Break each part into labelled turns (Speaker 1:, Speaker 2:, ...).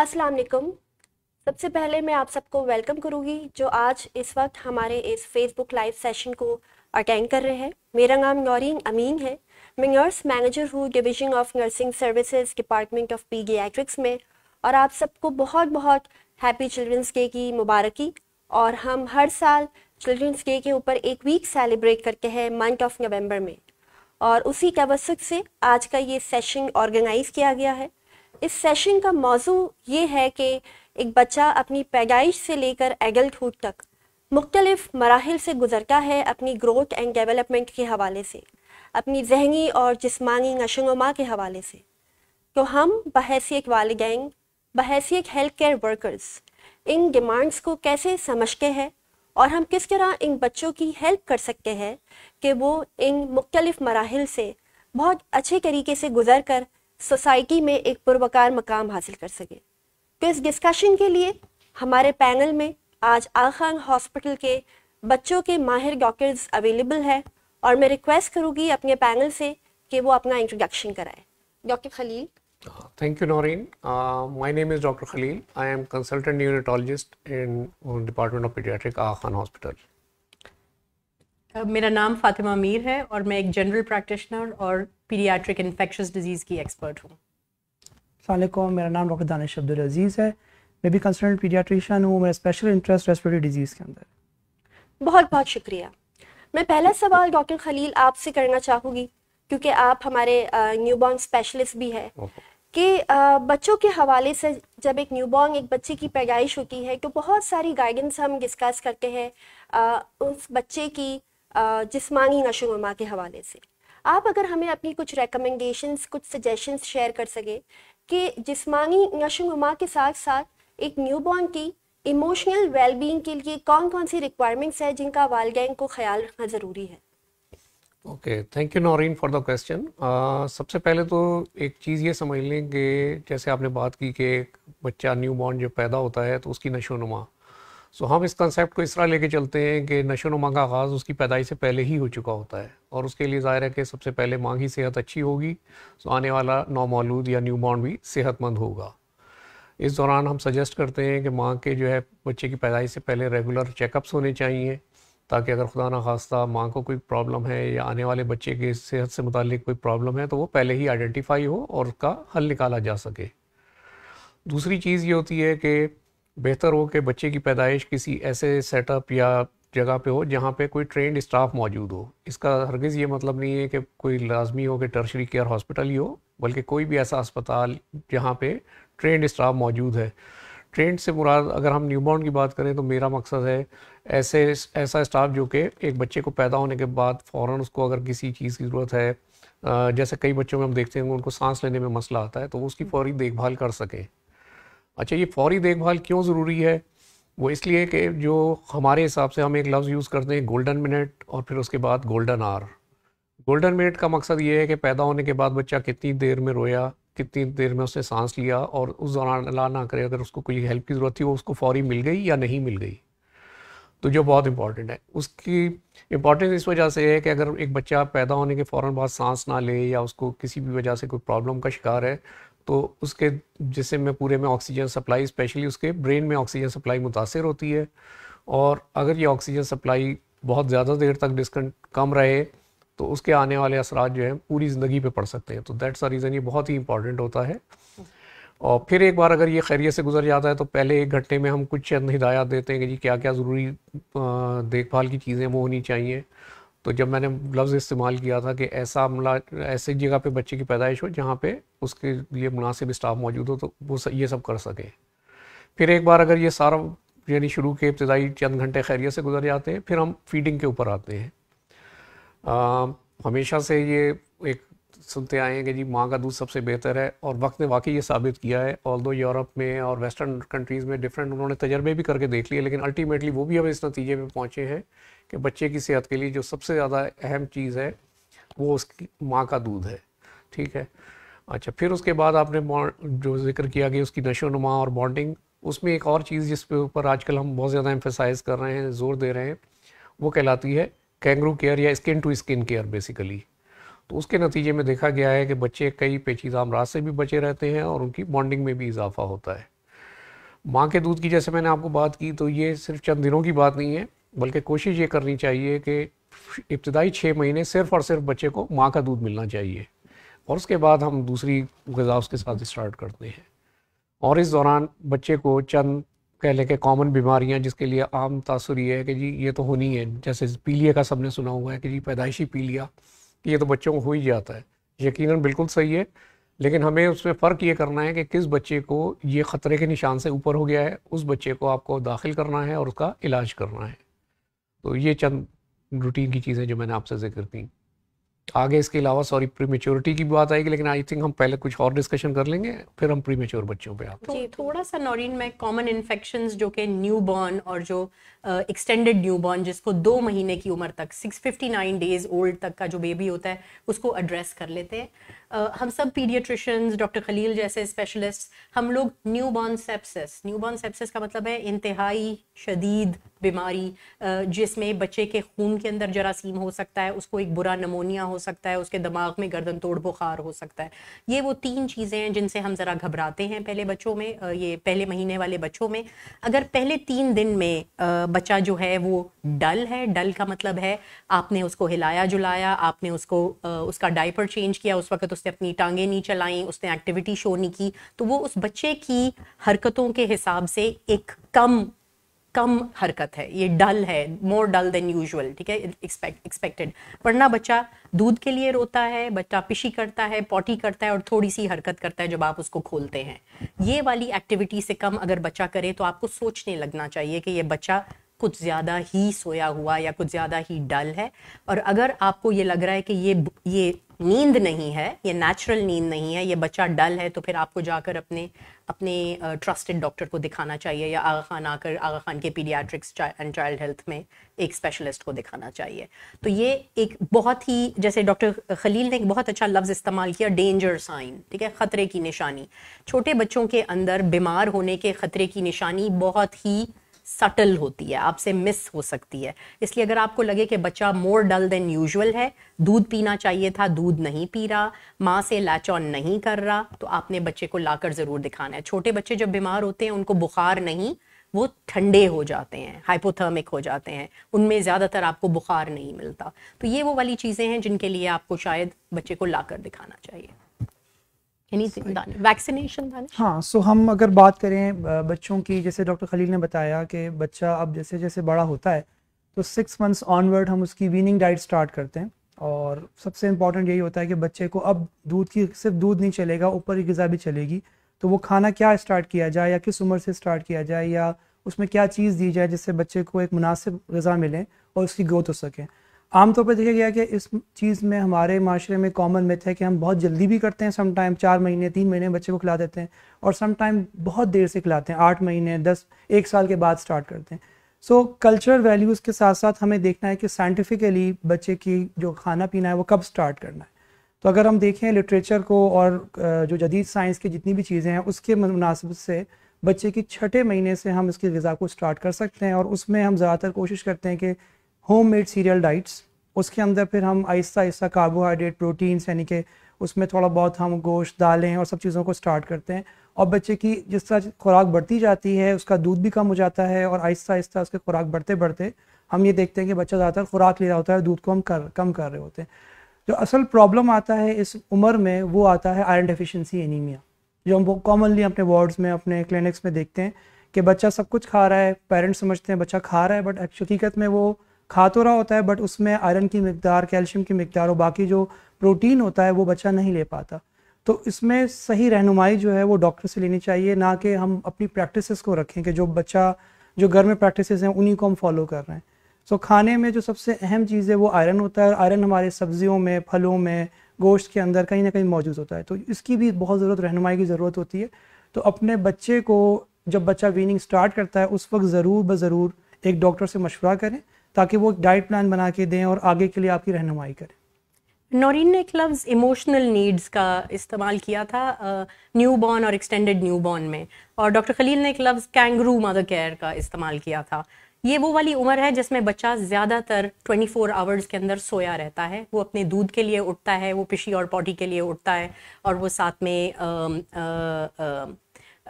Speaker 1: अस्सलाम वालेकुम सबसे पहले मैं आप सबको वेलकम करूँगी जो आज इस वक्त हमारे इस फेसबुक लाइव सेशन को अटेंड कर रहे हैं मेरा नाम नौरीन अमीन है मैं नर्स मैनेजर हूँ division of nursing services department of paediatrics में और आप सबको बहुत बहुत हैप्पी चिल्ड्रंस डे की मुबारकी और हम हर साल चिल्ड्रंस डे के ऊपर एक वीक सेलिब्रेट करते हैं मंथ ऑफ नवंबर में और उसी तवसक से आज का ये सेशन ऑर्गेनाइज़ किया गया है इस सेशन का मौजू ये है कि एक बच्चा अपनी पैदाइश से लेकर एडल्टुड तक मुख्तलिफ मराहल से गुजरता है अपनी ग्रोथ एंड डेवलपमेंट के हवाले से अपनी जहनी और जिसमानी नशोनुमा के हवाले से तो हम बहसीत वालदेन बहसीत हेल्थ केयर वर्कर्स इन डिमांड्स को कैसे समझते हैं और हम किस तरह इन बच्चों की हेल्प कर सकते हैं कि वो इन मुख्तलिफ मराहल से बहुत अच्छे तरीके से गुजर कर सोसाइटी में एक पुरवकार मकाम हासिल कर सकें तो इस डिस्कशन के लिए हमारे पैनल में आज आलखान हॉस्पिटल के बच्चों के माहिर डॉक्टर्स अवेलेबल है और मैं रिक्वेस्ट करूंगी अपने पैनल से कि वो अपना इंट्रोडक्शन कराए doctor Khalil
Speaker 2: thank you Naureen my name is doctor Khalil I am consultant consultant in department of paediatric Pediatric Aga Khan
Speaker 3: uh, मेरा नाम फातिमा मीर है और मैं एक जनरल प्रैक्टिशनर और पीडियाट्रिक इन्फेक्शस डिजीज़ की एक्सपर्ट हूँ
Speaker 4: अलकुम मेरा नाम डॉक्टर दानिश अब्दुल अजीज़ है मैं भी कंसल्टेंट पीडियाट्रिशियन हूँ मेरा स्पेशल इंटरेस्ट रेस्पिरेटरी डिजीज़ के अंदर
Speaker 1: बहुत बहुत शुक्रिया मैं पहला सवाल डॉक्टर खलील आपसे करना चाहूँगी क्योंकि आप हमारे न्यू बॉर्न स्पेशलिस्ट भी हैं कि बच्चों के हवाले से जब एक न्यू बॉर्न एक बच्चे की पैदाइश होती है तो बहुत सारी गाइडेंस हम डिस्कस करते हैं उस बच्चे की जिसमानी नशोनुमा के हवाले से आप अगर हमें अपनी कुछ रिकमेंडेशंस कुछ सजेशंस शेयर कर सके कि जिसमानी नशोनुमा के साथ साथ एक न्यूबॉर्न की इमोशनल वेलबींग के लिए कौन कौन सी रिक्वायरमेंट्स हैं जिनका वालदेन को ख्याल रखना ज़रूरी है
Speaker 2: okay thank you Naureen for the question सबसे पहले तो एक चीज़ ये समझ लें कि जैसे आपने बात की कि बच्चा न्यू बॉर्न जब पैदा होता है तो उसकी नशोनुमा सो हम इस कंसेप्ट को इस तरह लेके चलते हैं कि नशो नुमा का आगाज़ उसकी पैदाई से पहले ही हो चुका होता है और उसके लिए ज़ाहिर है कि सबसे पहले माँ की सेहत अच्छी होगी तो आने वाला नौमौलूद या न्यू बॉर्न भी सेहतमंद होगा इस दौरान हम सजेस्ट करते हैं कि माँ के जो है बच्चे की पैदाई से पहले रेगुलर चेकअप्स होने चाहिए ताकि अगर खुदा ना खास्ता माँ को कोई प्रॉब्लम है या आने वाले बच्चे के सेहत से मुतल कोई प्रॉब्लम है तो वो पहले ही आइडेंटिफाई हो और उसका हल निकाला जा सके दूसरी चीज़ ये होती है कि बेहतर हो कि बच्चे की पैदाइश किसी ऐसे सेटअप या जगह पे हो जहाँ पे कोई ट्रेंड स्टाफ मौजूद हो इसका हरगिज़ ये मतलब नहीं है कि कोई लाजमी हो कि टर्शरी केयर हॉस्पिटल ही हो बल्कि कोई भी ऐसा अस्पताल जहाँ पे ट्रेंड स्टाफ मौजूद है ट्रेंड से मुराद अगर हम न्यूबॉर्न की बात करें तो मेरा मकसद है ऐसे ऐसा स्टाफ जो कि एक बच्चे को पैदा होने के बाद फ़ौर उसको अगर किसी चीज़ की ज़रूरत है जैसे कई बच्चों में हम देखते हैं उनको सांस लेने में मसला आता है तो उसकी हम्म। फौरी देखभाल कर सकें अच्छा ये फौरी देखभाल क्यों ज़रूरी है वो इसलिए कि जो हमारे हिसाब से हम एक लफ्ज़ यूज़ करते हैं गोल्डन मिनट और फिर उसके बाद गोल्डन आर गोल्डन मिनट का मकसद ये है कि पैदा होने के बाद बच्चा कितनी देर में रोया कितनी देर में उसने सांस लिया और उस दौरान अला ना करे अगर उसको कोई हेल्प की ज़रूरत थी वो उसको फौरी मिल गई या नहीं मिल गई तो जो बहुत इंपॉर्टेंट है उसकी इम्पॉर्टेंस इस वजह से है कि अगर एक बच्चा पैदा होने के फ़ौर बाद सांस ना ले या उसको किसी भी वजह से कोई प्रॉब्लम का शिकार है तो उसके जिसम में पूरे में ऑक्सीजन सप्लाई स्पेशली उसके ब्रेन में ऑक्सीजन सप्लाई मुतासर होती है और अगर ये ऑक्सीजन सप्लाई बहुत ज़्यादा देर तक डिस्कन कम रहे तो उसके आने वाले असरा जो हैं पूरी ज़िंदगी पे पड़ सकते हैं तो दैट्स अ रीज़न ये बहुत ही इंपॉर्टेंट होता है और फिर एक बार अगर ये खैरियत से गुजर जाता है तो पहले एक घंटे में हम कुछ चंद हिदायत देते हैं कि जी क्या क्या ज़रूरी देखभाल की चीज़ें वो होनी चाहिए तो जब मैंने लफ्ज़ इस्तेमाल किया था कि ऐसा अमला ऐसे जगह पे बच्चे की पैदाइश हो जहाँ पे उसके लिए मुनासिब स्टाफ मौजूद हो तो वो स, ये सब कर सके फिर एक बार अगर ये सारा यानी शुरू के इब्तदाई चंद घंटे खैरियत से गुजर जाते हैं फिर हम फीडिंग के ऊपर आते हैं आ, हमेशा से ये एक सुनते आए हैं कि जी माँ का दूध सबसे बेहतर है और वक्त ने वाकई ये साबित किया है ऑल दो यूरोप में और वेस्टर्न कंट्रीज़ में डिफरेंट उन्होंने तजर्बे भी करके देख लिए लेकिन अल्टीमेटली वो भी अब इस नतीजे में पहुँचे हैं कि बच्चे की सेहत के लिए जो सबसे ज़्यादा अहम चीज़ है वो उसकी माँ का दूध है ठीक है अच्छा फिर उसके बाद आपने जो जिक्र किया कि उसकी नशो नुमा और बॉन्डिंग उसमें एक और चीज़ जिस पे ऊपर आजकल हम बहुत ज़्यादा एम्फेसाइज कर रहे हैं ज़ोर दे रहे हैं वो कहलाती है कैंगरू केयर या skin to skin care basically तो उसके नतीजे में देखा गया है कि बच्चे कई पेचीदा अमराज से भी बचे रहते हैं और उनकी बॉन्डिंग में भी इजाफा होता है माँ के दूध की जैसे मैंने आपको बात की तो ये सिर्फ चंद दिनों की बात नहीं है बल्कि कोशिश ये करनी चाहिए कि इब्तदाई छः महीने सिर्फ और सिर्फ बच्चे को माँ का दूध मिलना चाहिए और उसके बाद हम दूसरी गज़ा उसके साथ स्टार्ट करते हैं और इस दौरान बच्चे को चंद कह लें कि कॉमन बीमारियां जिसके लिए आम तासर ये है कि जी ये तो होनी है जैसे पीलिया का सबने सुना हुआ है कि जी पैदाइशी पीलिया कि ये तो बच्चों को हो ही जाता है यकीन बिल्कुल सही है लेकिन हमें उसमें फ़र्क ये करना है कि किस बच्चे को ये ख़तरे के निशान से ऊपर हो गया है उस बच्चे को आपको दाखिल करना है और उसका इलाज करना है तो ये चंद रूटीन की चीज़ें जो मैंने आपसे जिक्र की आगे इसके अलावा सॉरी प्रीमेच्योरिटी की बात आएगी लेकिन आई थिंक हम पहले कुछ और डिस्कशन कर लेंगे फिर हम प्रीमेच्योर बच्चों पे आते हैं
Speaker 3: जी थोड़ा सा नॉरिन में कॉमन इन्फेक्शन जो कि न्यू बॉर्न और जो एक्सटेंडेड न्यू बॉर्न जिसको दो महीने की उम्र तक 659 डेज ओल्ड तक का जो बेबी होता है उसको एड्रेस कर लेते हैं हम सब पीडियट्रिशंस डॉक्टर खलील जैसे स्पेशलिस्ट हम लोग newborn sepsis newborn sepsis का मतलब है इंतहाई शदीद बीमारी जिसमें बच्चे के खून के अंदर जरासीम हो सकता है उसको एक बुरा नमोनिया हो सकता है उसके दिमाग में गर्दन तोड़ बुखार हो सकता है ये वो तीन चीज़ें हैं जिनसे हम ज़रा घबराते हैं पहले बच्चों में ये पहले महीने वाले बच्चों में अगर पहले तीन दिन में बच्चा जो है वो डल है डल का मतलब है आपने उसको हिलाया जुलाया आपने उसको उसका डाइपर चेंज किया उस वक्त उसने अपनी टांगें नहीं चलाई उसने एक्टिविटी शो नहीं की तो वो उस बच्चे की हरकतों के हिसाब से एक कम कम हरकत है ये डल है मोर डल देन यूजुअल ठीक है एक्सपेक्टेड वरना बच्चा दूध के लिए रोता है बच्चा पिशी करता है पॉटी करता है और थोड़ी सी हरकत करता है जब आप उसको खोलते हैं ये वाली एक्टिविटी से कम अगर बच्चा करे तो आपको सोचने लगना चाहिए कि ये बच्चा कुछ ज़्यादा ही सोया हुआ या कुछ ज़्यादा ही डल है और अगर आपको ये लग रहा है कि ये ये नींद नहीं है ये नेचुरल नींद नहीं है ये बच्चा डल है तो फिर आपको जाकर अपने अपने ट्रस्टेड डॉक्टर को दिखाना चाहिए या आगा खान आकर आगा खान के पीडियाट्रिक्स एंड चाइल्ड हेल्थ में एक स्पेशलिस्ट को दिखाना चाहिए तो ये एक बहुत ही जैसे डॉक्टर खलील ने एक बहुत अच्छा लफ्ज़ इस्तेमाल किया डेंजर साइन ठीक है ख़तरे की निशानी छोटे बच्चों के अंदर बीमार होने के ख़तरे की निशानी बहुत ही सटल होती है आपसे मिस हो सकती है इसलिए अगर आपको लगे कि बच्चा मोर डल देन यूजुअल है दूध पीना चाहिए था दूध नहीं पी रहा माँ से लैच ऑन नहीं कर रहा तो आपने बच्चे को लाकर ज़रूर दिखाना है छोटे बच्चे जब बीमार होते हैं उनको बुखार नहीं वो ठंडे हो जाते हैं हाइपोथर्मिक हो जाते हैं उनमें ज़्यादातर आपको बुखार नहीं मिलता तो ये वो वाली चीज़ें हैं जिनके लिए आपको शायद बच्चे को लाकर दिखाना चाहिए वैक्सीनेशन
Speaker 4: हाँ सो हम अगर बात करें बच्चों की जैसे डॉक्टर खलील ने बताया कि बच्चा अब जैसे जैसे बड़ा होता है तो सिक्स मंथ्स ऑनवर्ड हम उसकी वीनिंग डाइट स्टार्ट करते हैं और सबसे इम्पॉर्टेंट यही होता है कि बच्चे को अब दूध की सिर्फ दूध नहीं चलेगा ऊपर की गज़ा भी चलेगी तो वो खाना क्या स्टार्ट किया जाए या किस उम्र से स्टार्ट किया जाए या उसमें क्या चीज़ दी जाए जिससे बच्चे को एक मुनासिब गज़ा मिले और उसकी ग्रोथ हो सके आमतौर पर देखा गया कि इस चीज़ में हमारे माशरे में कॉमन मिथ है कि हम बहुत जल्दी भी करते हैं सम टाइम चार महीने तीन महीने बच्चे को खिला देते हैं और सम टाइम बहुत देर से खिलाते हैं आठ महीने दस एक साल के बाद स्टार्ट करते हैं सो कल्चरल वैल्यूज़ के साथ साथ हमें देखना है कि साइंटिफिकली बच्चे की जो खाना पीना है वो कब स्टार्ट करना है तो अगर हम देखें लिटरेचर को और जो जदीद साइंस की जितनी भी चीज़ें हैं उसके मुनासब से बच्चे की छठे महीने से हम इसकी गज़ा को स्टार्ट कर सकते हैं और उसमें हम ज़्यादातर कोशिश करते हैं कि होम मेड सीरियल डाइट्स उसके अंदर फिर हम आहिस्ता आहिस्ता कार्बोहाइड्रेट प्रोटीन्स यानी कि उसमें थोड़ा बहुत हम गोश्त दालें और सब चीज़ों को स्टार्ट करते हैं और बच्चे की जिस तरह खुराक बढ़ती जाती है उसका दूध भी कम हो जाता है और आहिस्ता आहिस्ता उसके खुराक बढ़ते बढ़ते हम ये देखते हैं कि बच्चा ज़्यादातर खुराक ले रहा होता है दूध को हम कर कम कर रहे होते हैं जो असल प्रॉब्लम आता है इस उम्र में वो आता है आयरन डेफिशिएंसी एनीमिया जो हम कॉमनली अपने वार्ड्स में अपने क्लिनिक्स में देखते हैं कि बच्चा सब कुछ खा रहा है पेरेंट्स समझते हैं बच्चा खा रहा है बट हकीकत में वो खा तो रहा होता है बट उसमें आयरन की मकदार कैल्शियम की मकदार और बाकी जो प्रोटीन होता है वो बच्चा नहीं ले पाता तो इसमें सही रहनुमाई जो है वो डॉक्टर से लेनी चाहिए ना कि हम अपनी प्रैक्टिसेस को रखें कि जो बच्चा जो घर में प्रैक्टिसेस हैं उन्हीं को हम फॉलो कर रहे हैं सो so, खाने में जो सबसे अहम चीज़ है वो आयरन होता है आयरन हमारे सब्जियों में फलों में गोश्त के अंदर कहीं ना कहीं मौजूद होता है तो इसकी भी बहुत ज़रूरत रहनुमाई की ज़रूरत होती है तो अपने बच्चे को जब बच्चा वीनिंग स्टार्ट करता है उस वक्त ज़रूर ब ज़रूर एक डॉक्टर से मशवरा करें ताकि वो एक डाइट प्लान बना के दें और आगे के लिए आपकी रहनुमाई करें
Speaker 3: नौरीन ने एक लफ्ज़ इमोशनल नीड्स का इस्तेमाल किया था न्यू uh, बॉर्न और एक्सटेंडेड न्यू बॉर्न में और डॉक्टर खलील ने एक लफ्ज़ कैंगरू मदर केयर का इस्तेमाल किया था ये वो वाली उम्र है जिसमें बच्चा ज़्यादातर 24 आवर्स के अंदर सोया रहता है वो अपने दूध के लिए उठता है वो पिशी और पॉटी के लिए उठता है और वो साथ में आ, आ,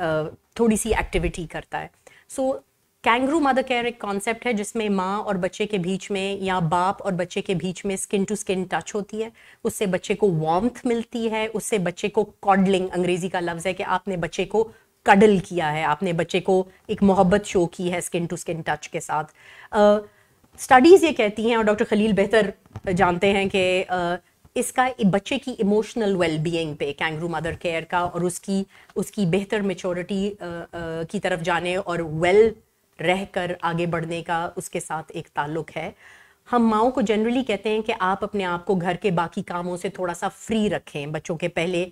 Speaker 3: आ, थोड़ी सी एक्टिविटी करता है so so, kangaroo mother care एक कॉन्सेप्ट है जिसमें माँ और बच्चे के बीच में या बाप और बच्चे के बीच में स्किन टू स्किन टच होती है उससे बच्चे को वार्म्थ मिलती है उससे बच्चे को कॉडलिंग अंग्रेजी का लफ्ज़ है कि आपने बच्चे को कडल किया है आपने बच्चे को एक मोहब्बत शो की है स्किन टू स्किन टच के साथ स्टडीज़ uh, ये कहती हैं और डॉक्टर खलील बेहतर जानते हैं कि इसका इसका बच्चे की इमोशनल वेलबीइंग पे कैंगरू मदर केयर का और उसकी उसकी बेहतर मेचोरिटी की तरफ जाने और वेल well रह कर आगे बढ़ने का उसके साथ एक ताल्लुक है हम माओ को जनरली कहते हैं कि आप अपने आप को घर के बाकी कामों से थोड़ा सा फ्री रखें बच्चों के पहले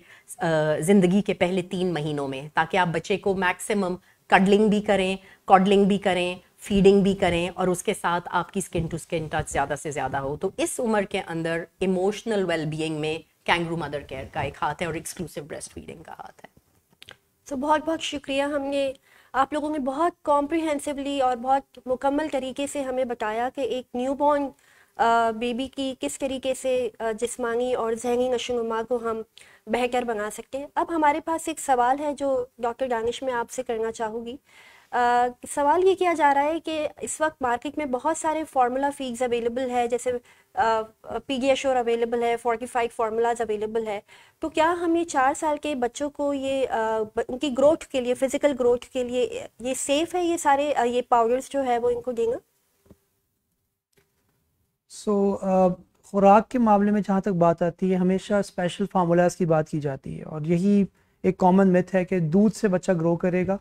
Speaker 3: ज़िंदगी के पहले तीन महीनों में ताकि आप बच्चे को मैक्सिमम कडलिंग भी करें कॉडलिंग भी करें फीडिंग भी करें और उसके साथ आपकी स्किन टू स्किन टच ज़्यादा से ज़्यादा हो तो इस उम्र के अंदर इमोशनल वेलबींग में कैंगरू मदर केयर का एक हाथ है और एक्सक्लूसिव ब्रेस्ट फीडिंग का हाथ है
Speaker 1: तो बहुत बहुत शुक्रिया हमने आप लोगों ने बहुत कॉम्प्रिहेंसिवली और बहुत मुकम्मल तरीके से हमें बताया कि एक न्यू बॉर्न बेबी की किस तरीके से जिस्मानी और जहनी नशोनुमा को हम बेहतर बना सकते हैं अब हमारे पास एक सवाल है जो डॉक्टर दानिश मैं आपसे करना चाहूँगी आ, सवाल ये किया जा रहा है कि इस वक्त मार्केट में बहुत सारे फार्मूला फीस अवेलेबल है जैसे पी डी एश्योर अवेलेबल है फाइव फार्मूलाज अवेलेबल है तो क्या हम ये चार साल के बच्चों को ये आ, उनकी ग्रोथ के लिए फिजिकल ग्रोथ के लिए ये सेफ है ये सारे आ, ये पाउडर्स जो है वो इनको देंगे
Speaker 4: सो so, uh... खुराक के मामले में जहाँ तक बात आती है हमेशा स्पेशल फार्मूलाज की बात की जाती है और यही एक कॉमन मिथ है कि दूध से बच्चा ग्रो करेगा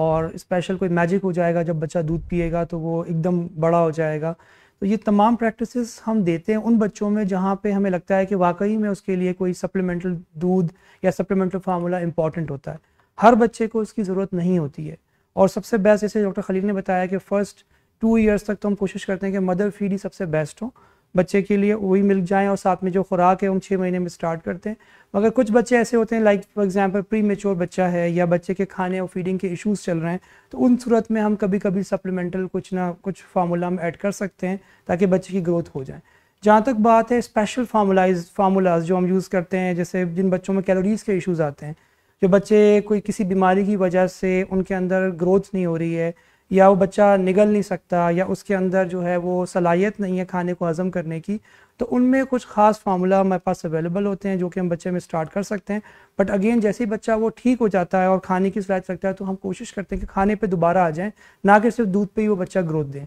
Speaker 4: और स्पेशल कोई मैजिक हो जाएगा जब बच्चा दूध पिएगा तो वो एकदम बड़ा हो जाएगा तो ये तमाम प्रैक्टिसेस हम देते हैं उन बच्चों में जहाँ पे हमें लगता है कि वाकई में उसके लिए कोई सप्लीमेंटल दूध या सप्लीमेंटल फार्मूला इंपॉर्टेंट होता है हर बच्चे को उसकी ज़रूरत नहीं होती है और सबसे बेस्ट जैसे डॉक्टर खलील ने बताया कि फ़र्स्ट टू ईयर्स तक तो हम कोशिश करते हैं कि मदर फीड ही सबसे बेस्ट हो बच्चे के लिए वही मिल जाएँ और साथ में जो खुराक है हम छः महीने में स्टार्ट करते हैं मगर कुछ बच्चे ऐसे होते हैं like for example premature बच्चा है या बच्चे के खाने और फीडिंग के इश्यूज चल रहे हैं तो उन सूरत में हम कभी कभी सप्लीमेंटल कुछ ना कुछ फार्मूला हम ऐड कर सकते हैं ताकि बच्चे की ग्रोथ हो जाए जहाँ तक बात है स्पेशल फार्मूलाइज फार्मूलाज जो हम यूज़ करते हैं जैसे जिन बच्चों में कैलोरीज़ के इशूज़ आते हैं जो बच्चे कोई किसी बीमारी की वजह से उनके अंदर ग्रोथ नहीं हो रही है या वो बच्चा निगल नहीं सकता या उसके अंदर जो है वो सलाहियत नहीं है खाने को हज़म करने की तो उनमें कुछ ख़ास फार्मूला हमारे पास अवेलेबल होते हैं जो कि हम बच्चे में स्टार्ट कर सकते हैं बट अगेन जैसे ही बच्चा वो ठीक हो जाता है और खाने की सलाहियत रखता है तो हम कोशिश करते हैं कि खाने पर दोबारा आ जाएँ ना कि सिर्फ दूध पर ही वो बच्चा ग्रोथ दें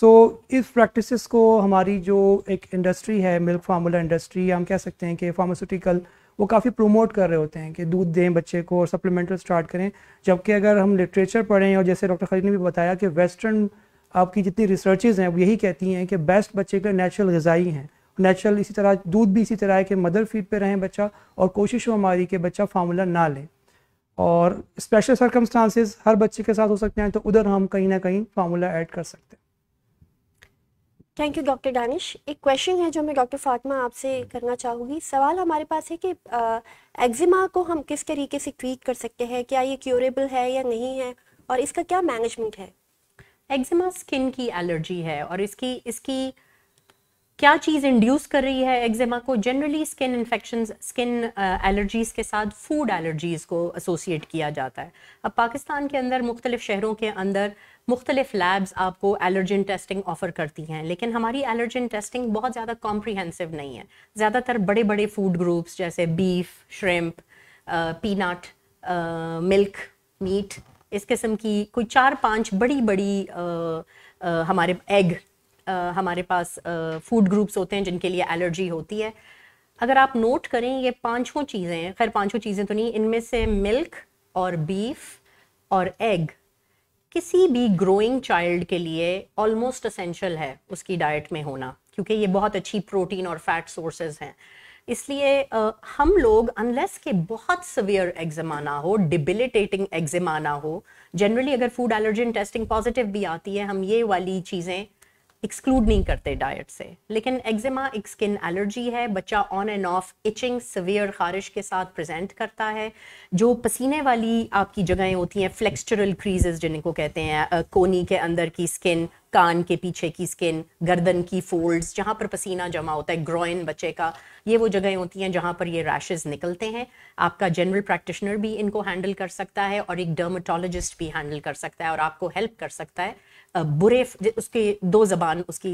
Speaker 4: सो so, इस प्रैक्टिस को हमारी जो एक इंडस्ट्री है मिल्क फार्मूला इंडस्ट्री या हम कह सकते हैं कि फार्मास्यूटिकल वो काफ़ी प्रमोट कर रहे होते हैं कि दूध दें बच्चे को और सप्लीमेंटल स्टार्ट करें जबकि अगर हम लिटरेचर पढ़ें और जैसे डॉक्टर खरीद ने भी बताया कि वेस्टर्न आपकी जितनी रिसर्चेज हैं वो यही कहती हैं कि बेस्ट बच्चे के लिए नेचुरल गज़ाई हैं नेचुरल इसी तरह दूध भी इसी तरह है कि मदर फीड पर रहें बच्चा और कोशिश हो हमारी कि बच्चा फार्मूला ना लें और स्पेशल सरकमस्टांसिस हर बच्चे के साथ हो सकते हैं तो उधर हम कहीं ना कहीं फार्मूला ऐड कर सकते हैं
Speaker 1: थैंक यू डॉक्टर दानिश एक क्वेश्चन है जो मैं डॉक्टर फातिमा आपसे करना चाहूँगी सवाल हमारे पास है कि एक्जिमा को हम किस तरीके से ट्रीट कर सकते हैं क्या ये क्योरेबल है या नहीं है और इसका क्या मैनेजमेंट है
Speaker 3: एक्जिमा स्किन की एलर्जी है और इसकी इसकी क्या चीज़ इंड्यूस कर रही है एक्जिमा को generally skin infection skin allergies के साथ फूड एलर्जीज़ को एसोसिएट किया जाता है अब पाकिस्तान के अंदर मुख्तलिफ शहरों के अंदर मुख्तलिफ लैब्स आपको एलर्जन टेस्टिंग ऑफर करती हैं लेकिन हमारी एलर्जन टेस्टिंग बहुत ज़्यादा कॉम्प्रीहेंसिव नहीं है ज़्यादातर बड़े बड़े फूड ग्रुप्स जैसे beef shrimp peanut milk meat इस किस्म की कोई चार पांच बड़ी बड़ी आ, आ, हमारे एग आ, हमारे पास फूड ग्रुप्स होते हैं जिनके लिए एलर्जी होती है अगर आप नोट करें ये पांचों चीज़ें खैर पांचों चीज़ें तो नहीं इनमें से मिल्क और बीफ और एग किसी भी ग्रोइंग चाइल्ड के लिए ऑलमोस्ट असेंशल है उसकी डाइट में होना क्योंकि ये बहुत अच्छी प्रोटीन और फैट सोर्सेज हैं इसलिए uh, हम लोग अनलेस के बहुत सवियर एग्जमा ना हो डिबिलिटेटिंग एग्जमा ना हो जनरली अगर फूड एलर्जिन टेस्टिंग पॉजिटिव भी आती है हम ये वाली चीज़ें एक्सक्लूड नहीं करते डाइट से लेकिन एक्जिमा एक स्किन एलर्जी है बच्चा on and off itching severe खारिश के साथ प्रेजेंट करता है जो पसीने वाली आपकी जगहें होती हैं फ्लेक्स्चरल क्रीजेज जिनको कहते हैं कोनी के अंदर की स्किन कान के पीछे की स्किन गर्दन की फोल्ड्स जहाँ पर पसीना जमा होता है ग्रोइन बच्चे का ये वो जगहें होती हैं जहाँ पर ये रैशेज निकलते हैं आपका जनरल प्रैक्टिशनर भी इनको हैंडल कर सकता है और एक डर्माटोलॉजिस्ट भी हैंडल कर सकता है और आपको हेल्प कर सकता है बुरे उसके दो जबान उसकी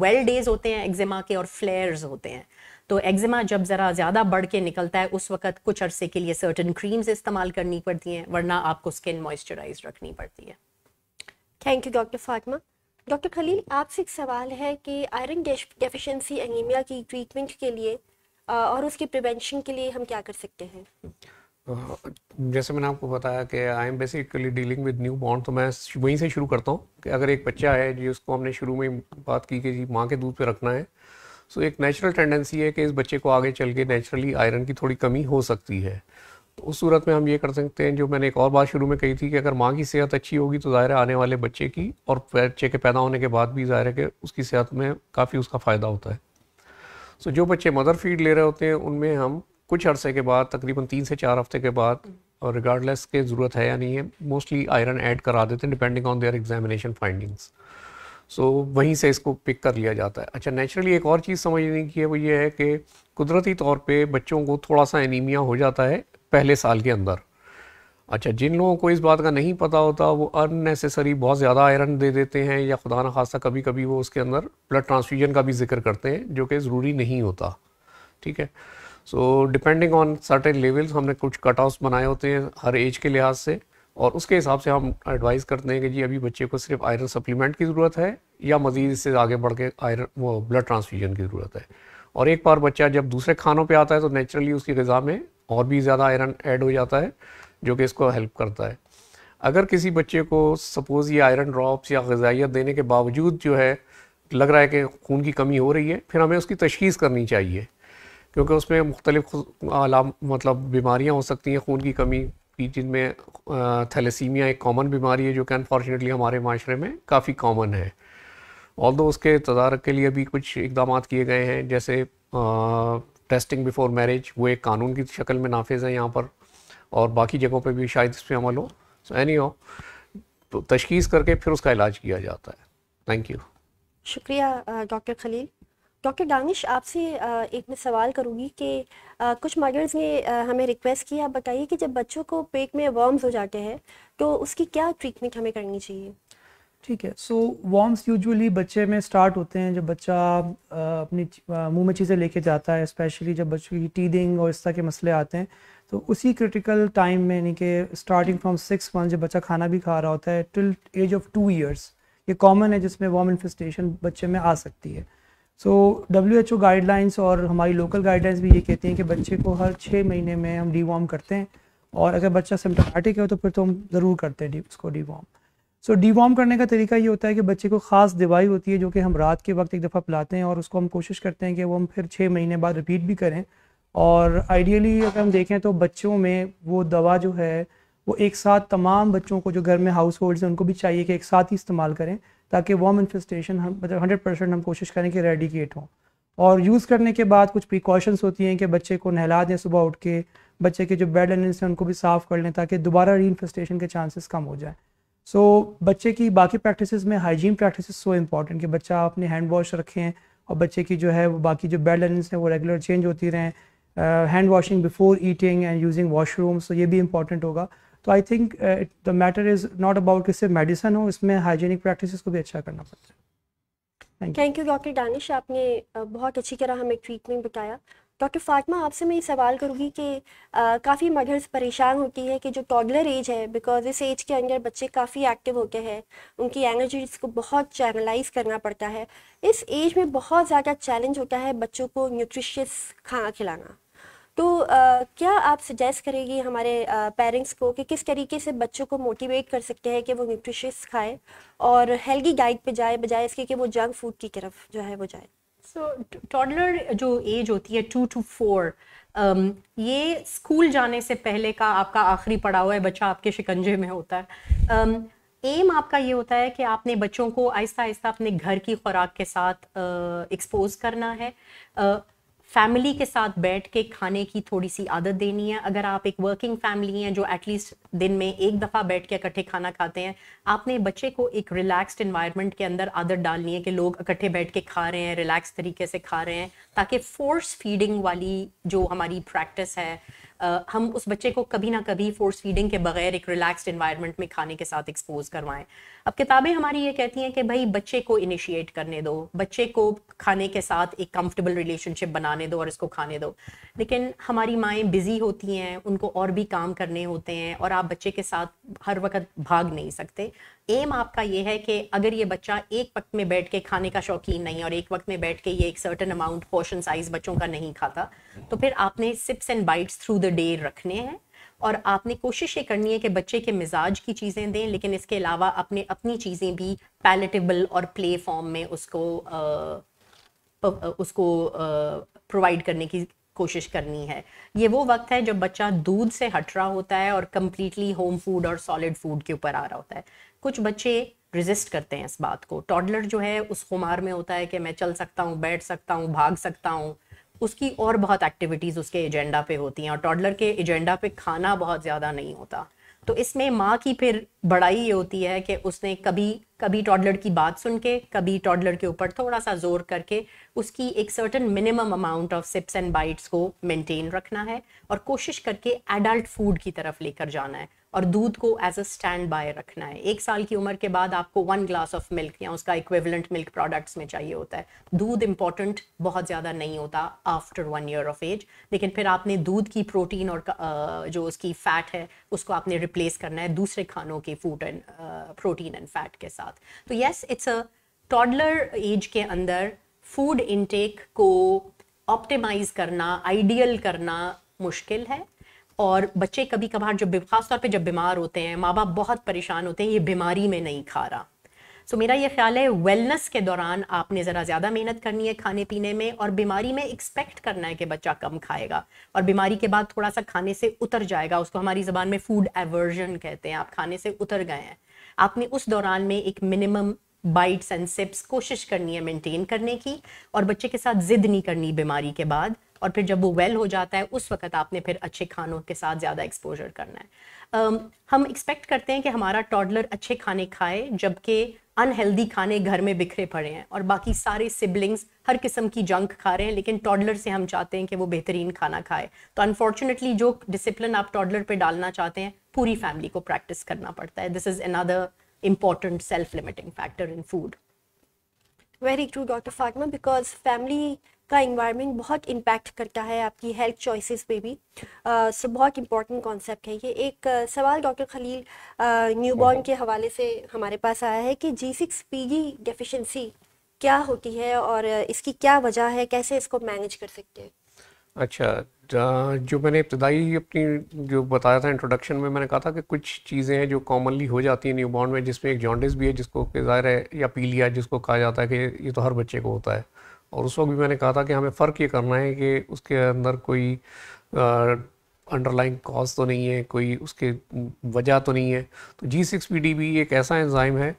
Speaker 3: वेल डेज होते हैं एग्जिमा के और फ्लेयर्स होते हैं तो एग्जिमा जब ज़रा ज़्यादा बढ़ के निकलता है उस वक्त कुछ अरसे के लिए सर्टन क्रीम्स इस्तेमाल करनी पड़ती हैं वरना आपको स्किन मॉइस्चराइज रखनी पड़ती है
Speaker 1: thank you doctor Fatima doctor Khalil आपसे एक सवाल है कि आयरन डेफिशिएंसी एनीमिया की ट्रीटमेंट के लिए और उसकी प्रिवेंशन के लिए हम क्या कर सकते हैं
Speaker 2: जैसे मैंने आपको बताया कि I am basically dealing with newborn तो मैं वहीं से शुरू करता हूँ कि अगर एक बच्चा है जी उसको हमने शुरू में बात की कि जी माँ के दूध पे रखना है सो तो एक नेचुरल टेंडेंसी है कि इस बच्चे को आगे चल के नेचुरली आयरन की थोड़ी कमी हो सकती है तो उस सूरत में हम ये कर सकते हैं जो मैंने एक और बात शुरू में कही थी कि अगर माँ की सेहत अच्छी होगी तो ज़ाहिर आने वाले बच्चे की और बच्चे के पैदा होने के बाद भी ज़ाहिर है कि उसकी सेहत में काफ़ी उसका फ़ायदा होता है सो तो so, जो बच्चे मदर फीड ले रहे होते हैं उनमें हम कुछ अरसे के बाद तकरीबन तीन से चार हफ्ते के बाद और रिगार्डलेस के ज़रूरत है या नहीं है मोस्टली आयरन ऐड करा देते हैं depending on their examination findings so वहीं से इसको पिक कर लिया जाता है अच्छा नेचुरली एक और चीज़ समझने की है वो ये है कि कुदरती तौर पे बच्चों को थोड़ा सा एनीमिया हो जाता है पहले साल के अंदर अच्छा जिन लोगों को इस बात का नहीं पता होता वो अननेसेसरी बहुत ज़्यादा आयरन दे देते हैं या खुदा न खासा कभी कभी वो उसके अंदर ब्लड ट्रांसफ्यूजन का भी जिक्र करते हैं जो कि ज़रूरी नहीं होता ठीक है so depending on certain levels हमने कुछ कट ऑफ बनाए होते हैं हर एज के लिहाज से और उसके हिसाब से हम एडवाइस करते हैं कि जी अभी बच्चे को सिर्फ आयरन सप्लीमेंट की ज़रूरत है या मज़ीद इससे आगे बढ़ के आयरन वो ब्लड ट्रांसफ्यूजन की ज़रूरत है और एक बार बच्चा जब दूसरे खानों पे आता है तो नेचुरली उसकी गज़ा में और भी ज़्यादा आयरन ऐड हो जाता है जो कि इसको हेल्प करता है अगर किसी बच्चे को सपोज़ ये आयरन ड्रॉप्स या गजाइत देने के बावजूद जो है लग रहा है कि खून की कमी हो रही है फिर हमें उसकी तशीस करनी चाहिए क्योंकि उसमें मुख्तलिफ आलाम मतलब बीमारियाँ हो सकती हैं खून की कमी की जिनमें थैलेसीमिया एक कॉमन बीमारी है जो कि अनफॉर्चुनेटली हमारे माशरे में काफ़ी कॉमन है ऑल दो उसके तदारक के लिए भी कुछ इकदाम किए गए हैं जैसे टेस्टिंग बिफोर मैरिज वो एक कानून की शक्ल में नाफिज है यहाँ पर और बाकी जगहों पर भी शायद इस पर अमल हो सो एनी हो तो तशखीस करके फिर उसका इलाज किया जाता है थैंक यू
Speaker 1: शुक्रिया डॉक्टर खलील डॉक्टर दानिश आपसे एक मैं सवाल करूँगी कि कुछ मदर्स ने हमें रिक्वेस्ट किया आप बताइए कि जब बच्चों को पेट में वॉर्म्स हो जाते हैं तो उसकी क्या ट्रीटमेंट हमें करनी चाहिए
Speaker 4: ठीक है सो वॉर्म्स यूजुअली बच्चे में स्टार्ट होते हैं जब बच्चा अपनी मुंह में चीज़ें लेके जाता है स्पेशली जब बच्चों की टीदिंग और इस तरह के मसले आते हैं तो उसी क्रिटिकल टाइम में यानी कि स्टार्टिंग फ्रॉम सिक्स मंथ जब बच्चा खाना भी खा रहा होता है till age of two years ये कॉमन है जिसमें वॉम इन्फेस्टेशन बच्चे में आ सकती है so W H O guidelines और हमारी लोकल गाइडलाइंस भी ये कहती हैं कि बच्चे को हर छः महीने में हम डीवॉर्म करते हैं और अगर बच्चा सिम्टोमेटिक है तो फिर तो हम ज़रूर करते हैं उसको डीवॉर्म सो डीवॉर्म करने का तरीका ये होता है कि बच्चे को ख़ास दवाई होती है जो कि हम रात के वक्त एक दफ़ा पिलाते हैं और उसको हम कोशिश करते हैं कि वो हम फिर छः महीने बाद रिपीट भी करें और आइडियली अगर हम देखें तो बच्चों में वो दवा जो है वो एक साथ तमाम बच्चों को जो घर में हाउस होल्ड्स हैं उनको भी चाहिए कि एक साथ ही इस्तेमाल करें ताकि वॉम इन्फेस्टेशन हम मतलब हंड्रेड परसेंट हम कोशिश करें कि रेडिकेट हों और यूज़ करने के बाद कुछ प्रिकॉशंस होती हैं कि बच्चे को नहला दें सुबह उठ के बच्चे के जो बेड लेने हैं उनको भी साफ़ कर लें ताकि दोबारा री इन्फेस्टेशन के चांसेस कम हो जाए सो so, बच्चे की बाकी प्रैक्टिसेस में हाइजीन प्रैक्टिसेस सो इम्पॉर्टेंट कि बच्चा अपने हैंड वॉश रखें और बच्चे की जो है वो बाकी जो बेड लेनेस हैं वो रेगुलर चेंज होती रहें hand washing before eating and using washrooms ये भी इंपॉर्टेंट होगा तो I think the matter is not about कि सिर्फ मेडिसन हो इसमें हाइजीनिक प्रैक्टिस को भी अच्छा करना पड़ता
Speaker 1: है थैंक यू डॉक्टर दानिश आपने uh, बहुत अच्छी तरह हमें ट्रीटमेंट बताया डॉक्टर फातिमा आपसे मैं ये सवाल करूँगी कि uh, काफ़ी मदर्स परेशान होती है कि जो टॉगलर एज है बिकॉज इस एज के अंदर बच्चे काफ़ी एक्टिव होते हैं उनकी एनर्जीज को बहुत चैनलाइज करना पड़ता है इस एज में बहुत ज़्यादा चैलेंज होता है बच्चों को न्यूट्रिशियस खाना खिलाना तो आ, क्या आप सजेस्ट करेगी हमारे पेरेंट्स को कि किस तरीके से बच्चों को मोटिवेट कर सकते हैं कि वो न्यूट्रिशियस खाएं और हेल्दी डाइट पे जाए बजाय इसके कि वो जंक फूड की तरफ जो है वो जाए
Speaker 3: सो टॉडलर जो एज होती है टू टू फोर um, ये स्कूल जाने से पहले का आपका आखिरी पड़ाव है बच्चा आपके शिकंजे में होता है um, एम आपका ये होता है कि आपने बच्चों को आहिस्ता आहिस्ता अपने घर की खुराक के साथ एक्सपोज करना है uh, फैमिली के साथ बैठ के खाने की थोड़ी सी आदत देनी है अगर आप एक वर्किंग फैमिली हैं जो एटलीस्ट दिन में एक दफ़ा बैठ के इकट्ठे खाना खाते हैं आपने बच्चे को एक रिलैक्स्ड इन्वायरमेंट के अंदर आदत डालनी है कि लोग इकट्ठे बैठ के खा रहे हैं रिलैक्स तरीके से खा रहे हैं ताकि फोर्स फीडिंग वाली जो हमारी प्रैक्टिस है हम उस बच्चे को कभी ना कभी फोर्स फीडिंग के बगैर एक रिलैक्सड इन्वायरमेंट में खाने के साथ एक्सपोज करवाएं अब किताबें हमारी ये कहती हैं कि भाई बच्चे को इनिशिएट करने दो बच्चे को खाने के साथ एक कंफर्टेबल रिलेशनशिप बनाने दो और इसको खाने दो लेकिन हमारी माएँ बिज़ी होती हैं उनको और भी काम करने होते हैं और आप बच्चे के साथ हर वक्त भाग नहीं सकते एम आपका ये है कि अगर ये बच्चा एक वक्त में बैठ के खाने का शौकीन नहीं और एक वक्त में बैठ के ये एक सर्टन अमाउंट पोर्शन साइज बच्चों का नहीं खाता तो फिर आपने sips and bites through the day रखने हैं और आपने कोशिश ये करनी है कि बच्चे के मिजाज की चीज़ें दें लेकिन इसके अलावा अपने अपनी चीज़ें भी पैलेटेबल और प्ले फॉर्म में उसको आ, उसको प्रोवाइड करने की कोशिश करनी है ये वो वक्त है जब बच्चा दूध से हट रहा होता है और कम्प्लीटली होम फूड और सॉलिड फूड के ऊपर आ रहा होता है कुछ बच्चे रिजिस्ट करते हैं इस बात को टॉडलर जो है उस खुमार में होता है कि मैं चल सकता हूँ बैठ सकता हूँ भाग सकता हूँ उसकी और बहुत एक्टिविटीज़ उसके एजेंडा पे होती हैं और टॉडलर के एजेंडा पे खाना बहुत ज़्यादा नहीं होता तो इसमें माँ की फिर बड़ाई ये होती है कि उसने कभी कभी टॉडलर की बात सुन के कभी टॉडलर के ऊपर थोड़ा सा जोर करके उसकी एक certain minimum amount of sips and bites को मेंटेन रखना है और कोशिश करके एडल्ट फूड की तरफ लेकर जाना है और दूध को एज अ स्टैंड बाय रखना है एक साल की उम्र के बाद आपको वन ग्लास ऑफ मिल्क या उसका इक्विवलेंट मिल्क प्रोडक्ट्स में चाहिए होता है दूध इंपॉर्टेंट बहुत ज़्यादा नहीं होता after one year of age लेकिन फिर आपने दूध की प्रोटीन और जो उसकी फ़ैट है उसको आपने रिप्लेस करना है दूसरे खानों के food and protein and fat के साथ तो yes it's a toddler age के अंदर फूड इनटेक को ऑप्टिमाइज करना आइडियल करना मुश्किल है और बच्चे कभी कभार जब खासतौर पर जब बीमार होते हैं माँ बाप बहुत परेशान होते हैं ये बीमारी में नहीं खा रहा सो so, मेरा ये ख्याल है वेलनेस के दौरान आपने ज़रा ज़्यादा मेहनत करनी है खाने पीने में और बीमारी में एक्सपेक्ट करना है कि बच्चा कम खाएगा और बीमारी के बाद थोड़ा सा खाने से उतर जाएगा उसको हमारी ज़बान में फूड एवर्जन कहते हैं आप खाने से उतर गए हैं आपने उस दौरान में एक मिनिमम बाइट्स एंड सिप्स कोशिश करनी है मेंटेन करने की और बच्चे के साथ ज़िद नहीं करनी बीमारी के बाद और फिर जब वो वेल हो जाता है उस वक्त आपने फिर अच्छे खानों के साथ ज़्यादा एक्सपोजर करना है um, हम एक्सपेक्ट करते हैं कि हमारा टॉडलर अच्छे खाने खाए जबकि अनहेल्दी खाने घर में बिखरे पड़े हैं और बाकी सारे सिबलिंग्स हर किस्म की जंक खा रहे हैं लेकिन टॉडलर से हम चाहते हैं कि वो बेहतरीन खाना खाए तो अनफॉर्चुनेटली जो डिसिप्लिन आप टॉडलर पर डालना चाहते हैं पूरी फैमिली को प्रैक्टिस करना पड़ता है this is another important self limiting factor in food
Speaker 1: very true doctor Fatima, because family का इन्वायरमेंट बहुत इम्पैक्ट करता है आपकी हेल्थ चॉइसेस पे भी सो uh, so बहुत इम्पोर्टेंट कॉन्सेप्ट है ये एक uh, सवाल डॉक्टर खलील न्यूबॉर्न हम्म। के हवाले से हमारे पास आया है कि जी सिक्स पी डेफिशेंसी क्या होती है और इसकी क्या वजह है कैसे इसको मैनेज कर सकते हैं
Speaker 2: अच्छा जो मैंने इब्तदाई अपनी जो बताया था इंट्रोडक्शन में मैंने कहा था कि कुछ चीज़ें हैं जो कॉमनली हो जाती हैं न्यूबॉर्न में जिसमें एक जॉन्डिस भी है जिसको ज़ाहिर है या पीलिया जिसको कहा जाता है कि ये तो हर बच्चे को होता है और उस वक्त भी मैंने कहा था कि हमें फ़र्क ये करना है कि उसके अंदर कोई अंडरलाइन कॉज तो नहीं है कोई उसके वजह तो नहीं है तो जी सिक्स पी डी भी एक ऐसा एंजाइम है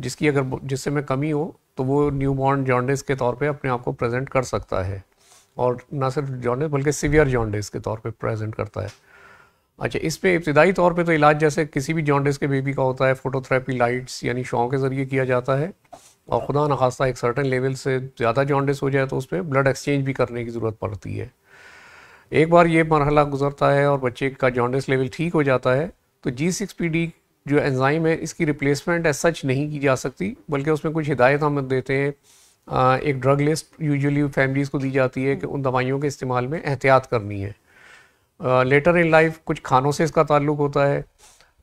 Speaker 2: जिसकी अगर जिससे में कमी हो तो वो न्यू बॉर्न जॉन्डिस के तौर पे अपने आप को प्रेजेंट कर सकता है और ना सिर्फ जॉन्डिस बल्कि सीवियर जॉन्डिस के तौर पे प्रेजेंट करता है अच्छा इस पर इब्तदाई तौर पे तो इलाज जैसे किसी भी जॉन्डिस के बेबी का होता है फोटोथेरेपी लाइट्स यानी शॉ के ज़रिए किया जाता है और खुदा न खास्ता एक सर्टन लेवल से ज़्यादा जॉन्डिस हो जाए तो उस पर ब्लड एक्सचेंज भी करने की ज़रूरत पड़ती है एक बार ये मरहला गुजरता है और बच्चे का जॉन्डिस लेवल ठीक हो जाता है तो जी सिक्स पी डी जो एंजाइम है इसकी रिप्लेसमेंट एज सच नहीं की जा सकती बल्कि उसमें कुछ हिदायत हम देते हैं एक ड्रग लिस्ट यूजुअली फैमिलीज़ को दी जाती है कि उन दवाइयों के इस्तेमाल में एहतियात करनी है लेटर इन लाइफ कुछ खानों से इसका ताल्लुक होता है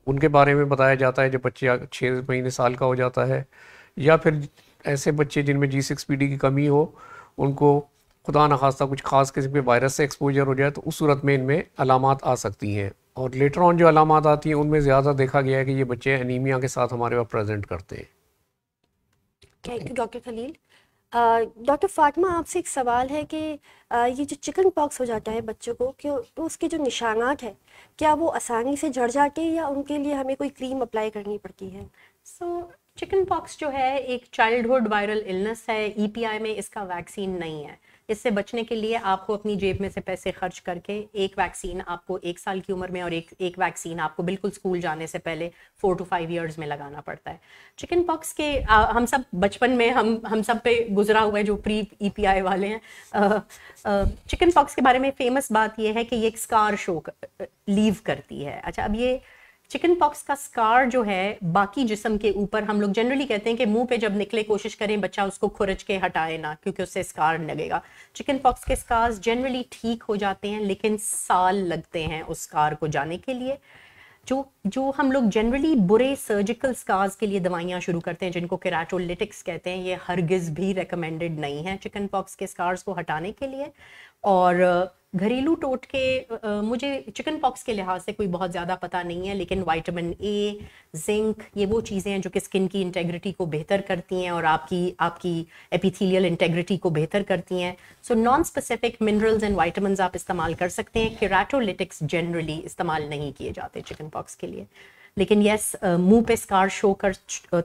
Speaker 2: उनके बारे में बताया जाता है जब बच्चे छः महीने साल का हो जाता है या फिर ऐसे बच्चे जिनमें जी सिक्स पी डी की कमी हो उनको खुदा न खास्ता कुछ खास किस्म के वायरस से एक्सपोजर हो जाए तो उस सूरत में इनमें अलामत आ सकती हैं और लेटर ऑन जो अलामत आती हैं उनमें ज़्यादा देखा गया है कि ये बच्चे अनीमिया के साथ हमारे पास प्रेजेंट करते हैं
Speaker 1: thank you doctor Khalil doctor Fatima आपसे एक सवाल है कि uh, ये जो चिकन पॉक्स हो जाता है बच्चों को क्यों तो उसके जो निशानात है क्या वो आसानी से झड़ जाते हैं या उनके लिए हमें कोई क्रीम अप्लाई करनी पड़ती है सो so,
Speaker 3: चिकन पॉक्स जो है एक चाइल्डहुड वायरल इलनेस है ईपीआई e में इसका वैक्सीन नहीं है इससे बचने के लिए आपको अपनी जेब में से पैसे खर्च करके एक वैक्सीन आपको एक साल की उम्र में और एक एक वैक्सीन आपको बिल्कुल स्कूल जाने से पहले फोर टू फाइव इयर्स में लगाना पड़ता है चिकन पॉक्स के आ, हम सब बचपन में हम हम सब पे गुजरा हुआ है जो प्री ई e वाले हैं चिकन पॉक्स के बारे में फेमस बात यह है कि ये एक स्कार शो लीव करती है अच्छा अब ये चिकन पॉक्स का स्कार जो है बाकी जिसम के ऊपर हम लोग जनरली कहते हैं कि मुंह पे जब निकले कोशिश करें बच्चा उसको खुरच के हटाए ना क्योंकि उससे स्कार लगेगा चिकन पॉक्स के स्कार्स जनरली ठीक हो जाते हैं लेकिन साल लगते हैं उस स्कार को जाने के लिए जो जो हम लोग जनरली बुरे सर्जिकल स्कार्स के लिए दवाइयाँ शुरू करते हैं जिनको केराटोलिटिक्स कहते हैं ये हरगिज़ भी रिकमेंडेड नहीं है चिकन पॉक्स के स्कार्स को हटाने के लिए और घरेलू टोटके मुझे चिकन पॉक्स के लिहाज से कोई बहुत ज़्यादा पता नहीं है लेकिन वाइटामिन ए जिंक ये वो चीज़ें हैं जो कि स्किन की इंटेग्रिटी को बेहतर करती हैं और आपकी आपकी एपिथेलियल इंटेग्रिटी को बेहतर करती हैं so non specific minerals and vitamin आप इस्तेमाल कर सकते हैं किराटोलिटिक्स जनरली इस्तेमाल नहीं किए जाते चिकन पॉक्स के लिए लेकिन यस मुंह पे स्कार शो कर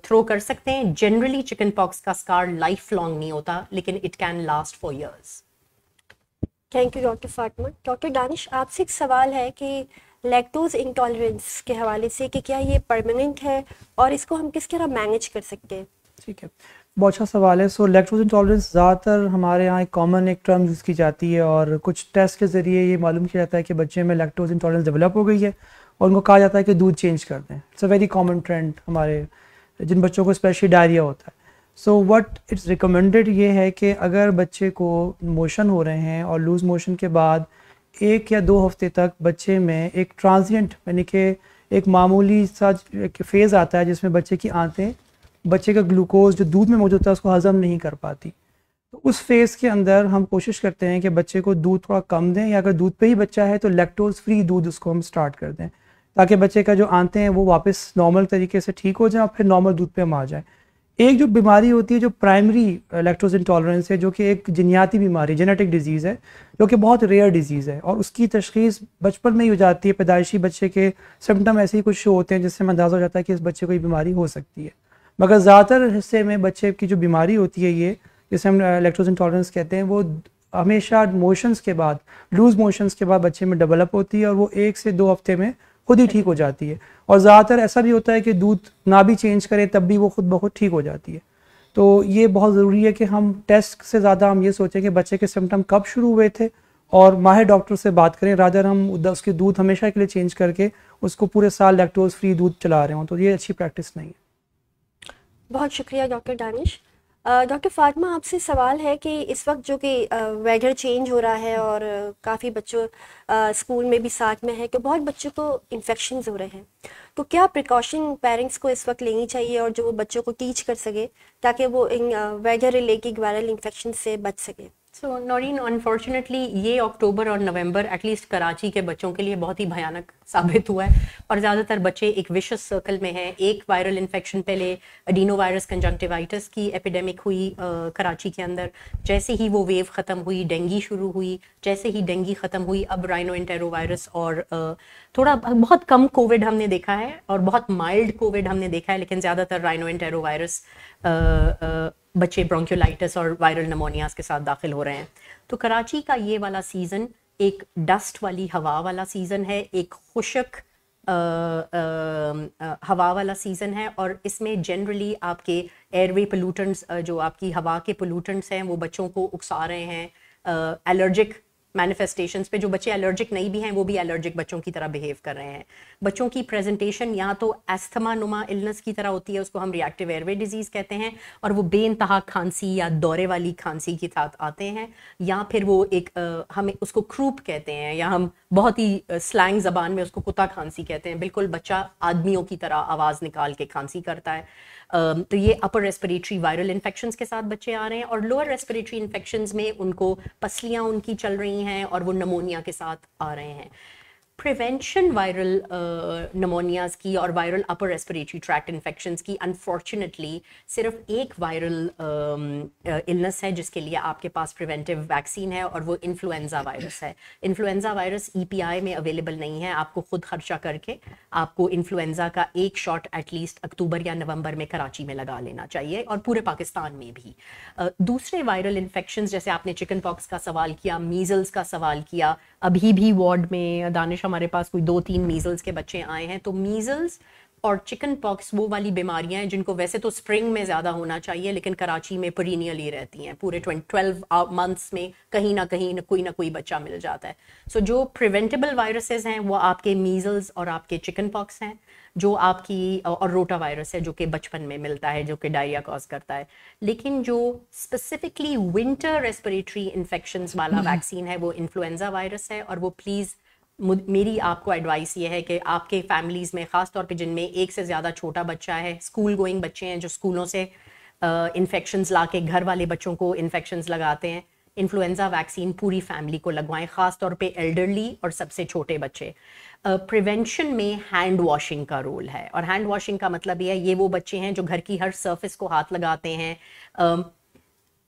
Speaker 3: थ्रो कर सकते हैं जनरली चिकन पॉक्स का स्कार लाइफ लॉन्ग नहीं होता लेकिन it can last for years
Speaker 1: thank you doctor Fatima doctor Danish आपसे एक सवाल है कि लैक्टोज इंटॉलरेंस के हवाले से कि क्या ये परमानेंट है और इसको हम किस तरह मैनेज कर सकते हैं ठीक है
Speaker 4: बहुत अच्छा सवाल है सो लैक्टोज इंटॉलरेंस ज़्यादातर हमारे यहाँ एक कॉमन एक टर्म यूज़ की जाती है और कुछ टेस्ट के ज़रिए ये मालूम किया जाता है कि बच्चे में लैक्टोज इंटॉलरेंस डेवलप हो गई है और उनको कहा जाता है कि दूध चेंज कर दें it's a very common trend हमारे जिन बच्चों को स्पेशली डायरिया होता है सो वट इट्स रिकमेंडेड ये है कि अगर बच्चे को मोशन हो रहे हैं और लूज़ मोशन के बाद एक या दो हफ्ते तक बच्चे में एक ट्रांजिएंट यानी कि एक मामूली सा एक फेज़ आता है जिसमें बच्चे की आंतें बच्चे का ग्लूकोज जो दूध में मौजूद था है उसको हज़म नहीं कर पाती तो उस फेज़ के अंदर हम कोशिश करते हैं कि बच्चे को दूध थोड़ा कम दें या अगर दूध पे ही बच्चा है तो लैक्टोज फ्री दूध उसको हम स्टार्ट कर दें ताकि बच्चे का जो आंतें हैं वो वापस नॉर्मल तरीके से ठीक हो जाए और फिर नॉर्मल दूध पे हम आ जाएँ एक जो बीमारी होती है जो प्राइमरी इलेक्ट्रोज इंटॉलरेंस है जो कि एक जनियाती बीमारी जेनेटिक डिजीज़ है जो कि बहुत रेयर डिजीज़ है और उसकी तशखीस बचपन में ही हो जाती है पैदाइशी बच्चे के सिम्टम ऐसे ही कुछ शो होते हैं जिससे अंदाज़ा हो जाता है कि इस बच्चे को ये बीमारी हो सकती है मगर ज़्यादातर हिस्से में बच्चे की जो बीमारी होती है ये जिसे हम इलेक्ट्रोज uh, इंटॉलरेंस कहते हैं वो हमेशा मोशंस के बाद लूज़ मोशंस के बाद बच्चे में डेवलप होती है और वो एक से दो हफ्ते में खुद ही ठीक हो जाती है और ज़्यादातर ऐसा भी होता है कि दूध ना भी चेंज करें तब भी वो खुद बहुत ठीक हो जाती है तो ये बहुत ज़रूरी है कि हम टेस्ट से ज़्यादा हम ये सोचें कि बच्चे के सिम्टम कब शुरू हुए थे और माहिर डॉक्टर से बात करें रादर हम उसके दूध हमेशा के लिए चेंज करके उसको पूरे साल लैक्टोज फ्री दूध चला रहे हों तो ये अच्छी प्रैक्टिस नहीं है
Speaker 1: बहुत शुक्रिया डॉक्टर दानिश डॉक्टर फातिमा आपसे सवाल है कि इस वक्त जो कि वेदर चेंज हो रहा है और काफ़ी बच्चों स्कूल में भी साथ में है कि तो बहुत बच्चों को इन्फेक्शन हो रहे हैं तो क्या प्रिकॉशन पेरेंट्स को इस वक्त लेनी चाहिए और जो वो बच्चों को टीच कर सके ताकि वो इन वेदर रिलेटेड वायरल इन्फेक्शन से बच सके
Speaker 3: सो so, नौरीन अनफॉर्चुनेटली ये अक्टूबर और नवंबर एटलीस्ट कराची के बच्चों के लिए बहुत ही भयानक साबित हुआ है और ज़्यादातर बच्चे एक विश्व सर्कल में हैं एक वायरल इन्फेक्शन पहले अडीनो वायरस कंजंक्टिवाइटिस की एपिडेमिक हुई आ, कराची के अंदर जैसे ही वो वेव ख़त्म हुई डेंगी शुरू हुई जैसे ही डेंगी ख़त्म हुई अब राइनो इंटेरो वायरस और आ, थोड़ा बहुत कम कोविड हमने देखा है और बहुत माइल्ड कोविड हमने देखा है लेकिन ज़्यादातर राइनो इंटेरो वायरस बच्चे ब्रोंक्योलाइटिस और वायरल नमोनियाज के साथ दाखिल हो रहे हैं तो कराची का ये वाला सीज़न एक डस्ट वाली हवा वाला सीज़न है एक खुशक आ, आ, आ, हवा वाला सीज़न है और इसमें जनरली आपके एयरवे पोलूटेंट्स जो आपकी हवा के पोलूटेंट्स हैं वो बच्चों को उकसा रहे हैं एलर्जिक मैनिफेस्टेशन पे जो बच्चे एलर्जिक नहीं भी हैं वो भी एलर्जिक बच्चों की तरह बिहेव कर रहे हैं बच्चों की प्रेजेंटेशन या तो एस्थमा नुमा इलनेस की तरह होती है उसको हम रिएक्टिव एयरवे डिजीज़ कहते हैं और वो बे इनतहा खांसी या दौरे वाली खांसी के साथ आते हैं या फिर वो एक आ, हम उसको क्रूप कहते हैं या हम बहुत ही स्लैंग ज़बान में उसको कुत्ता खांसी कहते हैं बिल्कुल बच्चा आदमियों की तरह आवाज़ निकाल के खांसी करता है तो ये अपर रेस्पिरेटरी वायरल इन्फेक्शन के साथ बच्चे आ रहे हैं और लोअर रेस्पिरेटरी इन्फेक्शन में उनको पसलियाँ उनकी चल रही हैं और वो नमोनिया के साथ आ रहे हैं प्रिवेंशन वायरल नमोनियाज़ की और viral upper respiratory tract infection की अनफॉर्चुनेटली सिर्फ एक वायरल इलनेस um, uh, है जिसके लिए आपके पास प्रिवेंटिव वैक्सीन है और वो इन्फ्लुएंजा वायरस है इन्फ्लुएंजा वायरस आई में अवेलेबल नहीं है आपको खुद खर्चा करके आपको इन्फ्लुएंजा का एक शॉट एटलीस्ट अक्टूबर या नवंबर में कराची में लगा लेना चाहिए और पूरे पाकिस्तान में भी uh, दूसरे वायरल इन्फेक्शन जैसे आपने चिकन पॉक्स का सवाल किया मीजल्स का सवाल किया अभी भी वार्ड में दानिश हमारे पास कोई दो तीन मीज़ल्स के बच्चे आए हैं तो मीज़ल्स और चिकन पॉक्स वो वाली बीमारियां हैं जिनको वैसे तो स्प्रिंग में ज़्यादा होना चाहिए लेकिन कराची में परीनियली रहती हैं पूरे ट्वेल्व मंथ्स में कहीं ना कहीं ना कोई ना कोई बच्चा मिल जाता है सो so, जो प्रिवेंटेबल वायरसेस हैं वो आपके मीज़ल्स और आपके चिकन पॉक्स हैं जो आपकी और रोटा वायरस है जो कि बचपन में मिलता है जो कि डायरिया कॉज करता है लेकिन जो स्पेसिफिकली विंटर रेस्पिरेटरी इन्फेक्शन वाला वैक्सीन हम्म। है वो इन्फ्लुएंजा वायरस है और वो प्लीज़ मेरी आपको एडवाइस ये है कि आपके फैमिलीज़ में ख़ास तौर पे जिनमें एक से ज़्यादा छोटा बच्चा है स्कूल गोइंग बच्चे हैं जो स्कूलों से इन्फेक्शन ला के घर वाले बच्चों को इन्फेक्शन लगाते हैं इन्फ्लुएंजा वैक्सीन पूरी फैमिली को लगवाएं ख़ास तौर पे एल्डरली और सबसे छोटे बच्चे प्रिवेंशन uh, में हैंड वॉशिंग का रोल है और हैंड वॉशिंग का मतलब ये है ये वो बच्चे हैं जो घर की हर सर्फिस को हाथ लगाते हैं uh,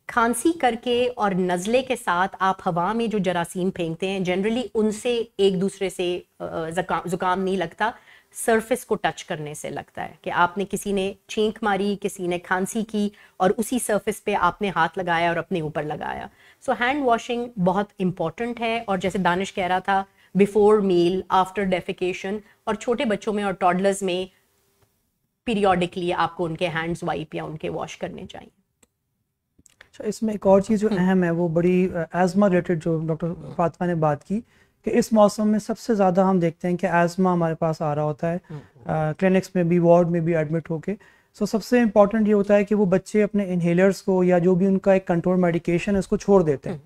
Speaker 3: खांसी करके और नज़ले के साथ आप हवा में जो जरासीम फेंकते हैं जनरली उनसे एक दूसरे से ज़ुकाम नहीं लगता सरफेस को टच करने से लगता है कि आपने किसी ने छींक मारी किसी ने खांसी की और उसी सरफेस पे आपने हाथ लगाया और अपने ऊपर लगाया सो हैंड वॉशिंग बहुत इंपॉर्टेंट है और जैसे दानिश कह रहा था बिफोर मील आफ्टर डेफिकेशन और छोटे बच्चों में और टॉडलर्स में पीरियोडिकली आपको उनके हैंड्स वाइप या उनके वॉश करने चाहिए
Speaker 4: अच्छा, इसमें एक और चीज़ जो हम्म। अहम है वो बड़ी एजमा रिलेटेड जो डॉक्टर फातमा ने बात की कि इस मौसम में सबसे ज़्यादा हम देखते हैं कि एजमा हमारे पास आ रहा होता है क्लिनिक्स हम्म, हम्म। में भी वार्ड में भी एडमिट होके सो so, सबसे इम्पॉर्टेंट ये होता है कि वो बच्चे अपने इन्हेलर्स को या जो भी उनका एक कंट्रोल मेडिकेशन है उसको छोड़ देते हैं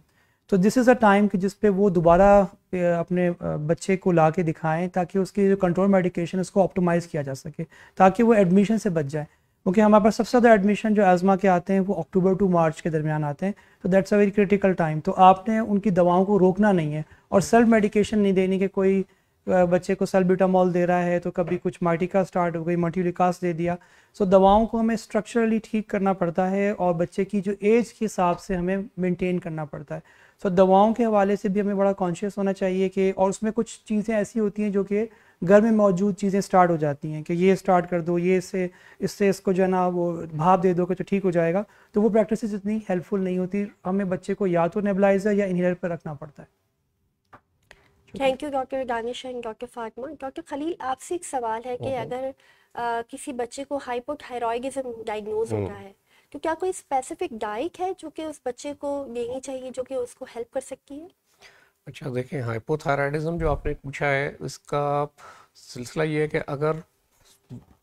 Speaker 4: तो दिस इज़ अ टाइम कि जिस वो दोबारा अपने बच्चे को ला के दिखाएं ताकि उसकी जो कंट्रोल मेडिकेशन है उसको ऑप्टोमाइज किया जा सके ताकि वो एडमिशन से बच जाए क्योंकि हमारे पास सबसे ज़्यादा एडमिशन जो आजमा के आते हैं वो अक्टूबर टू मार्च के दरमियान आते हैं तो that's a very critical time तो आपने उनकी दवाओं को रोकना नहीं है और सेल्फ मेडिकेशन नहीं देनी कि कोई बच्चे को सेल्बिटामॉल दे रहा है तो कभी कुछ माटिका स्टार्ट हो गई मल्टीलिकास दे दिया सो दवाओं को हमें स्ट्रक्चरली ठीक करना पड़ता है और बच्चे की जो एज के हिसाब से हमें मेनटेन करना पड़ता है सो दवाओं के हवाले से भी हमें बड़ा कॉन्शियस होना चाहिए कि और उसमें कुछ चीज़ें ऐसी होती हैं जो कि घर में मौजूद चीज़ें स्टार्ट हो जाती हैं कि ये स्टार्ट कर दो ये इससे इससे इसको जो है ना वो भाप दे दो कि तो ठीक हो जाएगा तो वो प्रैक्टिस इतनी हेल्पफुल नहीं होती हमें बच्चे को या तो नेबलाइजर या इनहेलर पर रखना पड़ता है
Speaker 1: thank you doctor Danish and doctor Fatima doctor Khalil आपसे एक सवाल है कि हम्म, हम्म। अगर आ, किसी बच्चे को हाइपोथायरॉयडिज्म डायग्नोज होता हम्म। है तो क्या कोई स्पेसिफिक डाइट है जो कि उस बच्चे को देनी चाहिए जो कि उसको हेल्प कर सकती है
Speaker 2: अच्छा देखें हाइपोथायराइडिज्म जो आपने पूछा है इसका सिलसिला ये है कि अगर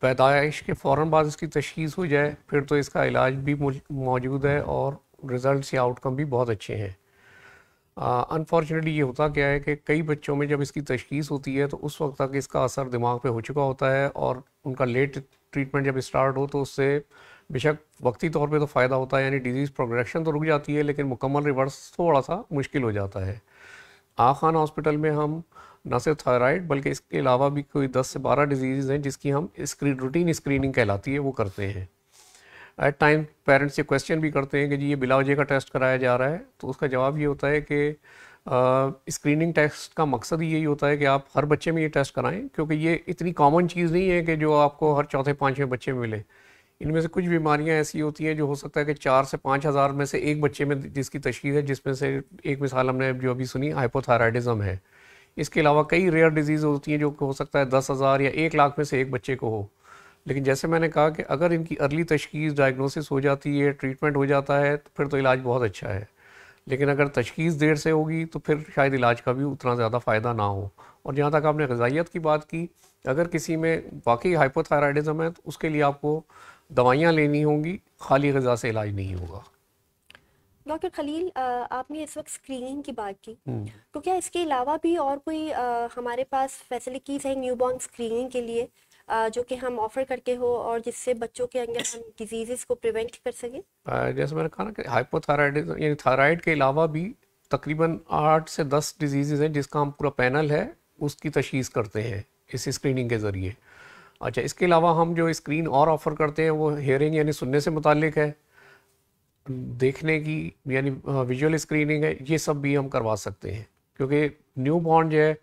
Speaker 2: पैदाइश के फ़ौर बाद इसकी तशीस हो जाए फिर तो इसका इलाज भी मौजूद है और रिज़ल्ट या आउटकम भी बहुत अच्छे हैं अनफॉर्चुनेटली ये होता क्या है कि कई बच्चों में जब इसकी तशीस होती है तो उस वक्त तक इसका असर दिमाग पे हो चुका होता है और उनका लेट ट्रीटमेंट जब स्टार्ट हो तो उससे बेशक वक्ती तौर पे तो फ़ायदा होता है यानी डिजीज़ प्रोग्रेशन तो रुक जाती है लेकिन मुकम्मल रिवर्स थोड़ा सा मुश्किल हो जाता है आ खान हॉस्पिटल में हम ना सिर्फ थायराइड बल्कि इसके अलावा भी कोई 10 से 12 डिजीज़ हैं जिसकी हम स्क्रीन रूटीन स्क्रीनिंग कहलाती है वो करते हैं एट टाइम पेरेंट्स से क्वेश्चन भी करते हैं कि जी ये बिलावजे का टेस्ट कराया जा रहा है तो उसका जवाब ये होता है कि स्क्रीनिंग टेस्ट का मकसद यही होता है कि आप हर बच्चे में ये टेस्ट कराएं क्योंकि ये इतनी कॉमन चीज़ नहीं है कि जो आपको हर चौथे पाँचवें बच्चे में मिले इनमें से कुछ बीमारियां ऐसी होती हैं जो हो सकता है कि चार से पाँच हज़ार में से एक बच्चे में जिसकी तशखीस है जिसमें से एक मिसाल हमने जो अभी सुनी हाइपोथायराइडिज़म है इसके अलावा कई रेयर डिजीज़ होती हैं जो हो सकता है दस हज़ार या एक लाख में से एक बच्चे को हो लेकिन जैसे मैंने कहा कि अगर इनकी अर्ली तशखीस डायग्नोसिस हो जाती है ट्रीटमेंट हो जाता है तो फिर तो इलाज बहुत अच्छा है लेकिन अगर तशखीस देर से होगी तो फिर शायद इलाज का भी उतना ज़्यादा फ़ायदा ना हो और जहाँ तक आपने गजाइत की बात की अगर किसी में वाकई हाइपोथायराइडिज़म है तो उसके लिए आपको दवाइयाँ लेनी होंगी खाली गज़ा से इलाज नहीं होगा
Speaker 1: डॉक्टर खलील आपने इस वक्त स्क्रीनिंग की बात की हम्म। तो क्या इसके अलावा भी और कोई आ, हमारे पास फैसिलिटीज़ हैं न्यू बॉर्न स्क्रीनिंग के लिए आ, जो कि हम ऑफ़र करके हो और जिससे बच्चों के अंदर हम डिजीज़ को प्रिवेंट कर
Speaker 2: सकें जैसे मैंने कहा ना कि हाइपोथायराइडिज्म यानी थायराइड के अलावा भी तकरीबन आठ से दस डिजीज़ हैं जिसका हम पूरा पैनल है उसकी तशीस करते हैं इस स्क्रीनिंग के ज़रिए अच्छा इसके अलावा हम जो स्क्रीन और ऑफ़र करते हैं वो हेयरिंग यानी सुनने से मुतक है देखने की यानी विजुअल स्क्रीनिंग है ये सब भी हम करवा सकते हैं क्योंकि न्यू बॉर्न जो है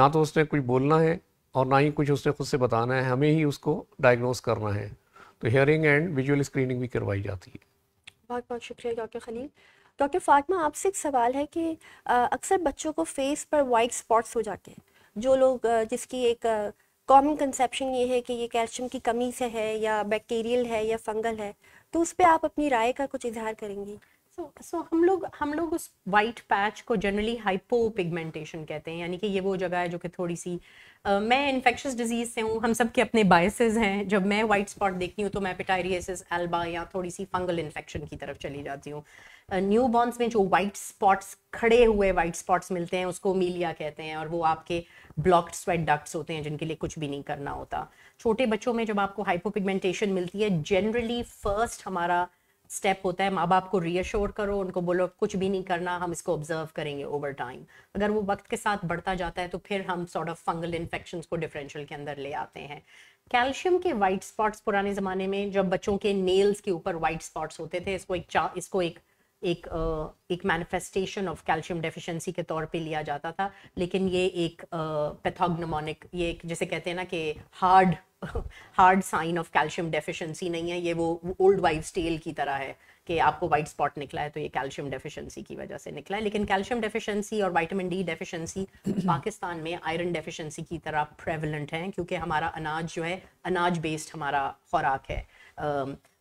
Speaker 2: ना तो उसने कुछ बोलना है और ना ही कुछ उसने खुद से बताना है हमें ही उसको डायग्नोस करना है तो हेयरिंग एंड विजुअल स्क्रीनिंग भी करवाई जाती है
Speaker 1: बहुत बहुत शुक्रिया डॉक्टर खलील डॉक्टर फातिमा आपसे एक सवाल है कि अक्सर बच्चों को फेस पर वाइट स्पॉट्स हो जाते हैं जो लोग जिसकी एक कॉमन कंसेप्शन ये है कि ये कैल्शियम की कमी से है या बैक्टीरियल है या फंगल है तो उस पर आप अपनी राय का कुछ इजहार करेंगी
Speaker 3: सो सो हम लोग हम लोग उस वाइट पैच को जनरली हाइपो पिगमेंटेशन कहते हैं यानी कि ये वो जगह है जो कि थोड़ी सी uh, मैं इन्फेक्शस डिजीज़ से हूँ हम सब के अपने बायसेज हैं जब मैं वाइट स्पॉट देखती हूँ तो मैं पिटारियसिस एल्बा या थोड़ी सी फंगल इन्फेक्शन की तरफ चली जाती हूँ न्यू बॉर्नस में जो वाइट स्पॉट्स खड़े हुए वाइट स्पॉट्स मिलते हैं उसको मीलिया कहते हैं और वो आपके ब्लॉक्ड स्वेट डक्ट्स होते हैं जिनके लिए कुछ भी नहीं करना होता छोटे बच्चों में जब आपको हाइपोपिगमेंटेशन मिलती है जनरली फर्स्ट हमारा स्टेप होता है माँ बाप को रीअश्योर करो उनको बोलो कुछ भी नहीं करना हम इसको ऑब्जर्व करेंगे ओवर टाइम अगर वो वक्त के साथ बढ़ता जाता है तो फिर हम सॉर्ट ऑफ फंगल इन्फेक्शन को डिफरेंशियल के अंदर ले आते हैं कैल्शियम के वाइट स्पॉट्स पुराने ज़माने में जब बच्चों के नेल्स के ऊपर वाइट स्पॉट्स होते थे इसको एक चा इसको एक एक एक मैनिफेस्टेशन ऑफ कैल्शियम डेफिशिएंसी के तौर पे लिया जाता था लेकिन ये एक पैथोग्नमोनिक ये एक जैसे कहते हैं ना कि hard hard sign of calcium deficiency नहीं है ये वो ओल्ड वाइफ टेल की तरह है कि आपको वाइट स्पॉट निकला है तो ये कैल्शियम डेफिशिएंसी की वजह से निकला है लेकिन कैल्शियम डेफिशिएंसी और विटामिन डी डेफिशिएंसी पाकिस्तान में आयरन डेफिशिएंसी की तरह प्रेवलेंट हैं क्योंकि हमारा अनाज जो है अनाज बेस्ड हमारा खुराक है आ,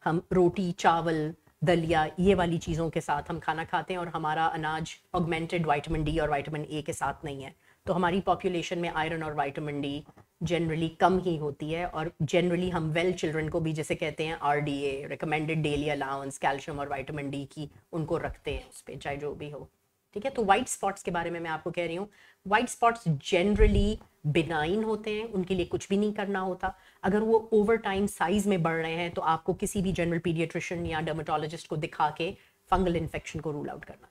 Speaker 3: हम रोटी चावल दलिया ये वाली चीज़ों के साथ हम खाना खाते हैं और हमारा अनाज ऑगमेंटेड विटामिन डी और विटामिन ए के साथ नहीं है तो हमारी पॉपुलेशन में आयरन और विटामिन डी जनरली कम ही होती है और जनरली हम वेल well चिल्ड्रन को भी जैसे कहते हैं R D A recommended daily allowance calcium और वाइटामिन डी की उनको रखते हैं उस पर चाहे जो भी हो ठीक है तो वाइट स्पॉट्स के बारे में मैं आपको कह रही हूँ वाइट स्पॉट्स जनरली बिनाइन होते हैं उनके लिए कुछ भी नहीं करना होता अगर वो ओवर टाइम साइज में बढ़ रहे हैं तो आपको किसी भी जनरल पीडियट्रिशियन या डर्माटोलॉजिस्ट को दिखा के फंगल इन्फेक्शन को रूल आउट करना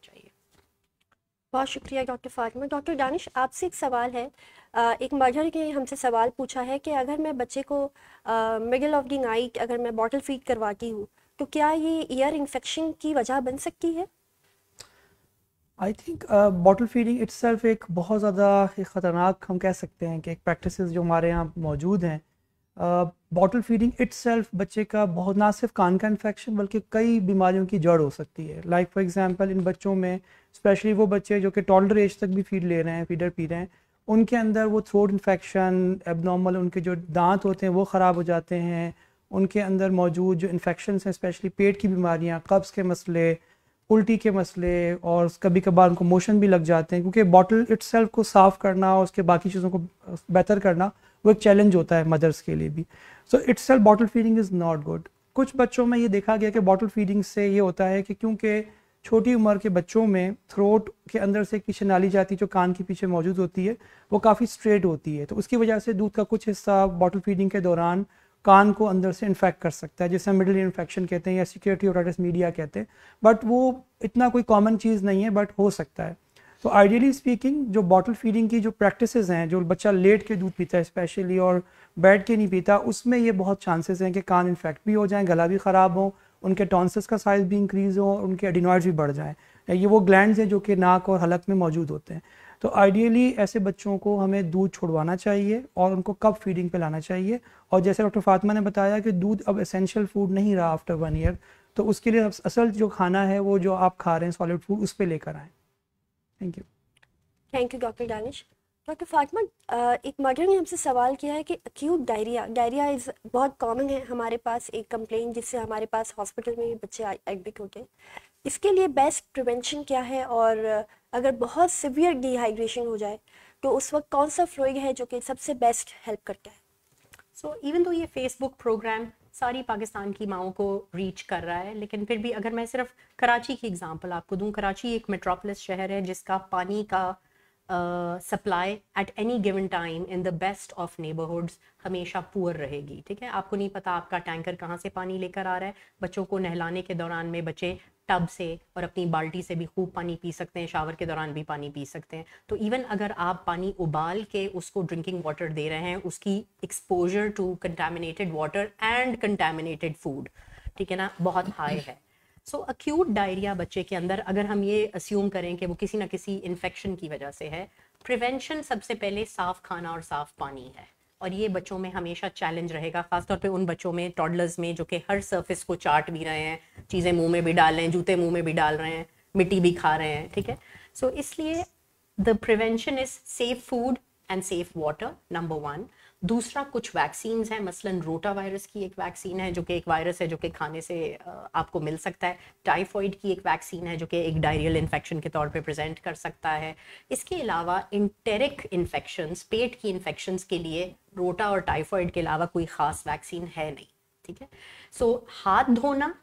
Speaker 1: बहुत शुक्रिया डॉक्टर फातिमा डॉक्टर दानिश आपसे एक सवाल है एक मदर के हमसे सवाल पूछा है कि अगर मैं बच्चे को मिडिल ऑफ द नाइट अगर मैं बॉटल फीड करवाती हूँ तो क्या ये ईयर इन्फेक्शन की वजह बन सकती है
Speaker 4: I think bottle feeding it's एक बहुत ज़्यादा ख़तरनाक हम कह सकते हैं कि एक प्रैक्टिस जो हमारे यहाँ मौजूद हैं बॉटल फीडिंग इट्सल्फ बच्चे का बहुत ना सिर्फ कान का इन्फेक्शन बल्कि कई बीमारियों की जड़ हो सकती है लाइक फॉर एग्जांपल इन बच्चों में स्पेशली वो बच्चे जो कि टॉलर एज तक भी फीड ले रहे हैं फीडर पी रहे हैं उनके अंदर वो थ्रोट इन्फेक्शन एबनॉर्मल उनके जो दांत होते हैं वो ख़राब हो जाते हैं उनके अंदर मौजूद जो इन्फेक्शन हैं स्पेशली पेट की बीमारियाँ कब्ज़ के मसले उल्टी के मसले और कभी कभार उनको मोशन भी लग जाते हैं क्योंकि बॉटल इट्सल्फ को साफ़ करना और उसके बाकी चीज़ों को बेहतर करना वो एक चैलेंज होता है मदर्स के लिए भी so it self bottle feeding is not good कुछ बच्चों में ये देखा गया कि बॉटल फीडिंग से ये होता है कि क्योंकि छोटी उम्र के बच्चों में थ्रोट के अंदर से एक नाली जाती है जो कान के पीछे मौजूद होती है वो काफ़ी स्ट्रेट होती है तो उसकी वजह से दूध का कुछ हिस्सा बॉटल फीडिंग के दौरान कान को अंदर से इन्फेक्ट कर सकता है जैसे मिडिल इन्फेक्शन कहते हैं या सिक्योरिटी ओटाइटिस मीडिया कहते हैं बट वो इतना कोई कॉमन चीज़ नहीं है बट हो सकता है तो आइडियली स्पीकिंग जो बॉटल फीडिंग की जो प्रैक्टिसेस हैं जो बच्चा लेट के दूध पीता है स्पेशली और बैठ के नहीं पीता उसमें ये बहुत चांसेस हैं कि कान इन्फेक्ट भी हो जाएं गला भी ख़राब हो उनके टॉन्सस का साइज़ भी इंक्रीज़ हो और उनके एडिनॉइड्स भी बढ़ जाएँ ये वो ग्लैंड हैं जो कि नाक और हलक में मौजूद होते हैं तो आइडियली ऐसे बच्चों को हमें दूध छोड़वाना चाहिए और उनको कब फीडिंग पे लाना चाहिए और जैसे डॉक्टर फातिमा ने बताया कि दूध अब एसेंशियल फूड नहीं रहा आफ्टर वन ईयर तो उसके लिए असल जो खाना है वो जो आप खा रहे हैं सॉलिड फूड उस पर लेकर आएँ thank you
Speaker 1: thank you doctor Danish doctor Fatima एक मर्डर ने हमसे सवाल किया है कि अक्यूट डायरिया डायरिया इज़ बहुत कॉमन है हमारे पास एक कंप्लेन जिससे हमारे पास हॉस्पिटल में भी बच्चे एडमिट होते हैं इसके लिए बेस्ट प्रिवेंशन क्या है और uh, अगर बहुत सिवियर डिहाइड्रेशन हो जाए तो उस वक्त कौन सा फ्लोइ है जो कि सबसे बेस्ट हेल्प करता है सो इवन दो ये फेसबुक प्रोग्राम
Speaker 3: सारी पाकिस्तान की माओ को रीच कर रहा है लेकिन फिर भी अगर मैं सिर्फ कराची की एग्जांपल आपको दूं कराची एक मेट्रोपोलिस शहर है जिसका पानी का supply at any given time in the best of neighbourhoods हमेशा पुअर रहेगी ठीक है आपको नहीं पता आपका टैंकर कहाँ से पानी लेकर आ रहा है बच्चों को नहलाने के दौरान में बच्चे टब से और अपनी बाल्टी से भी खूब पानी पी सकते हैं शावर के दौरान भी पानी पी सकते हैं तो इवन अगर आप पानी उबाल के उसको ड्रिंकिंग वाटर दे रहे हैं उसकी exposure to contaminated water and contaminated food ठीक है ना बहुत हाई है सो अक्यूट डायरिया बच्चे के अंदर अगर हम ये अस्यूम करें कि वो किसी ना किसी इन्फेक्शन की वजह से है प्रिवेंशन सबसे पहले साफ खाना और साफ पानी है और ये बच्चों में हमेशा चैलेंज रहेगा खासतौर पे उन बच्चों में टॉडलर्स में जो कि हर सर्फिस को चाट भी रहे हैं चीज़ें मुंह में भी डाल रहे हैं जूते मुंह में भी डाल रहे हैं मिट्टी भी खा रहे हैं ठीक है सो so, इसलिए the prevention is safe food and safe water number one दूसरा कुछ वैक्सीन हैं मसलन रोटा वायरस की एक वैक्सीन है जो कि एक वायरस है जो कि खाने से आपको मिल सकता है टाइफॉइड की एक वैक्सीन है जो कि एक डायरियल इन्फेक्शन के तौर पर प्रेजेंट कर सकता है इसके अलावा इंटेरिक इन्फेक्शन पेट की इन्फेक्शन के लिए रोटा और टाइफॉइड के अलावा कोई ख़ास वैक्सीन है नहीं ठीक है सो हाथ धोना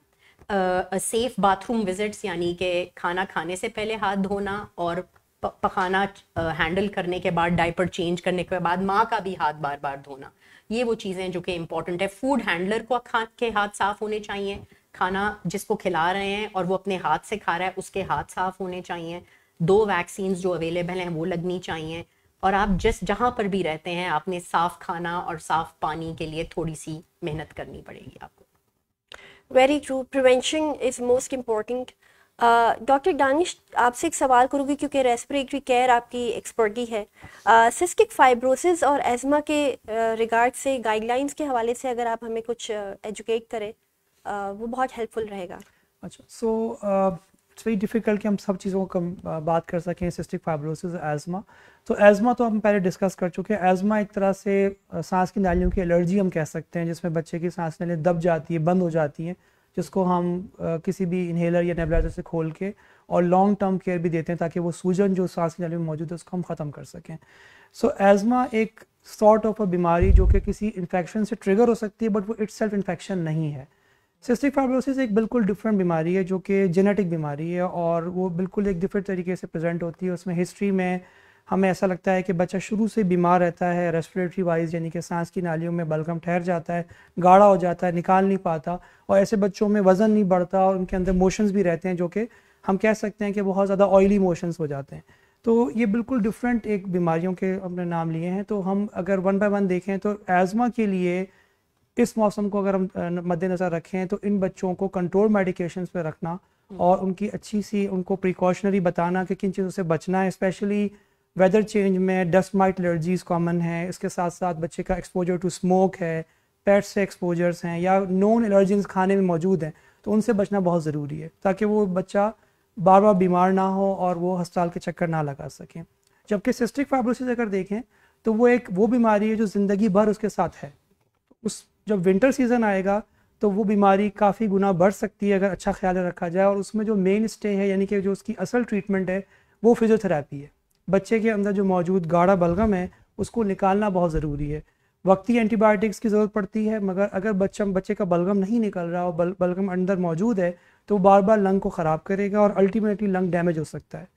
Speaker 3: सेफ़ बाथरूम विजिट्स यानी कि खाना खाने से पहले हाथ धोना और पखाना हैंडल करने के बाद डाइपर चेंज करने के बाद माँ का भी हाथ बार बार धोना ये वो चीज़ें जो कि इंपॉर्टेंट है फूड हैंडलर को खा के हाथ साफ होने चाहिए खाना जिसको खिला रहे हैं और वो अपने हाथ से खा रहा है उसके हाथ साफ होने चाहिए दो वैक्सीन जो अवेलेबल हैं वो लगनी चाहिए और आप जिस जहाँ पर भी रहते हैं आपने साफ खाना और साफ पानी के लिए थोड़ी सी मेहनत करनी
Speaker 1: पड़ेगी आपको very true prevention is most important doctor Danish आपसे एक सवाल करूँगी क्योंकि रेस्पिरेटरी केयर आपकी एक्सपर्टी है सिस्टिक फाइब्रोसिस और एजमा के रिगार्ड से गाइडलाइंस के हवाले से अगर आप हमें कुछ एजुकेट करें वो बहुत हेल्पफुल रहेगा
Speaker 4: अच्छा सो इट्स वेरी डिफ़िकल्ट कि हम सब चीज़ों को बात कर सकें सिस्टिक फाइब्रोसिस एजमा तो एजमा तो हम पहले डिस्कस कर चुके हैं एजमा एक तरह से सांस की नालियों की एलर्जी हम कह सकते हैं जिसमें बच्चे की सांस नालियाँ दब जाती है बंद हो जाती हैं जिसको हम किसी भी इन्हेलर या नेबलाइजर से खोल के और लॉन्ग टर्म केयर भी देते हैं ताकि वो सूजन जो सांस की नाली में मौजूद है उसको हम ख़त्म कर सकें सो so, एज़मा एक सॉर्ट ऑफ अ बीमारी जो कि किसी इन्फेक्शन से ट्रिगर हो सकती है बट वो इट्स सेल्फ इन्फेक्शन नहीं है सिस्टिक फाइब्रोसिस एक बिल्कुल डिफरेंट बीमारी है जो कि जेनेटिक बीमारी है और वो बिल्कुल एक डिफरेंट तरीके से प्रेजेंट होती है उसमें हिस्ट्री में हमें ऐसा लगता है कि बच्चा शुरू से बीमार रहता है रेस्पिरेटरी वाइज यानी कि सांस की नालियों में बलगम ठहर जाता है गाढ़ा हो जाता है निकाल नहीं पाता और ऐसे बच्चों में वज़न नहीं बढ़ता और उनके अंदर मोशंस भी रहते हैं जो कि हम कह सकते हैं कि बहुत ज़्यादा ऑयली मोशंस हो जाते हैं तो ये बिल्कुल डिफरेंट एक बीमारियों के अपने नाम लिए हैं तो हम अगर वन बाय वन देखें तो एज़मा के लिए इस मौसम को अगर हम मद्देनज़र रखें तो इन बच्चों को कंट्रोल मेडिकेशन पर रखना हम्म। और उनकी अच्छी सी उनको प्रिकॉशनरी बताना कि किन चीज़ों से बचना है स्पेशली वेदर चेंज में डस्ट माइट एलर्जीज़ कॉमन है इसके साथ साथ बच्चे का एक्सपोजर टू स्मोक है पेट्स से एक्सपोजर्स हैं या नॉन एलर्जीज खाने में मौजूद हैं तो उनसे बचना बहुत ज़रूरी है ताकि वो बच्चा बार बार बीमार ना हो और वो हस्पताल के चक्कर ना लगा सकें जबकि सिस्टिक फाइब्रोसिस अगर देखें तो वो एक वो बीमारी है जो ज़िंदगी भर उसके साथ है उस जब विंटर सीज़न आएगा तो वो बीमारी काफ़ी गुना बढ़ सकती है अगर अच्छा ख्याल रखा जाए और उसमें जो मेन स्टे है यानी कि जो उसकी असल ट्रीटमेंट है वो फिजियोथेरापी है बच्चे के अंदर जो मौजूद गाढ़ा बलगम है उसको निकालना बहुत ज़रूरी है वक्ती एंटीबायोटिक्स की ज़रूरत पड़ती है मगर अगर बच्चा बच्चे का बलगम नहीं निकल रहा और बल, बलगम अंदर मौजूद है तो बार बार लंग को ख़राब करेगा और अल्टीमेटली लंग डैमेज हो सकता है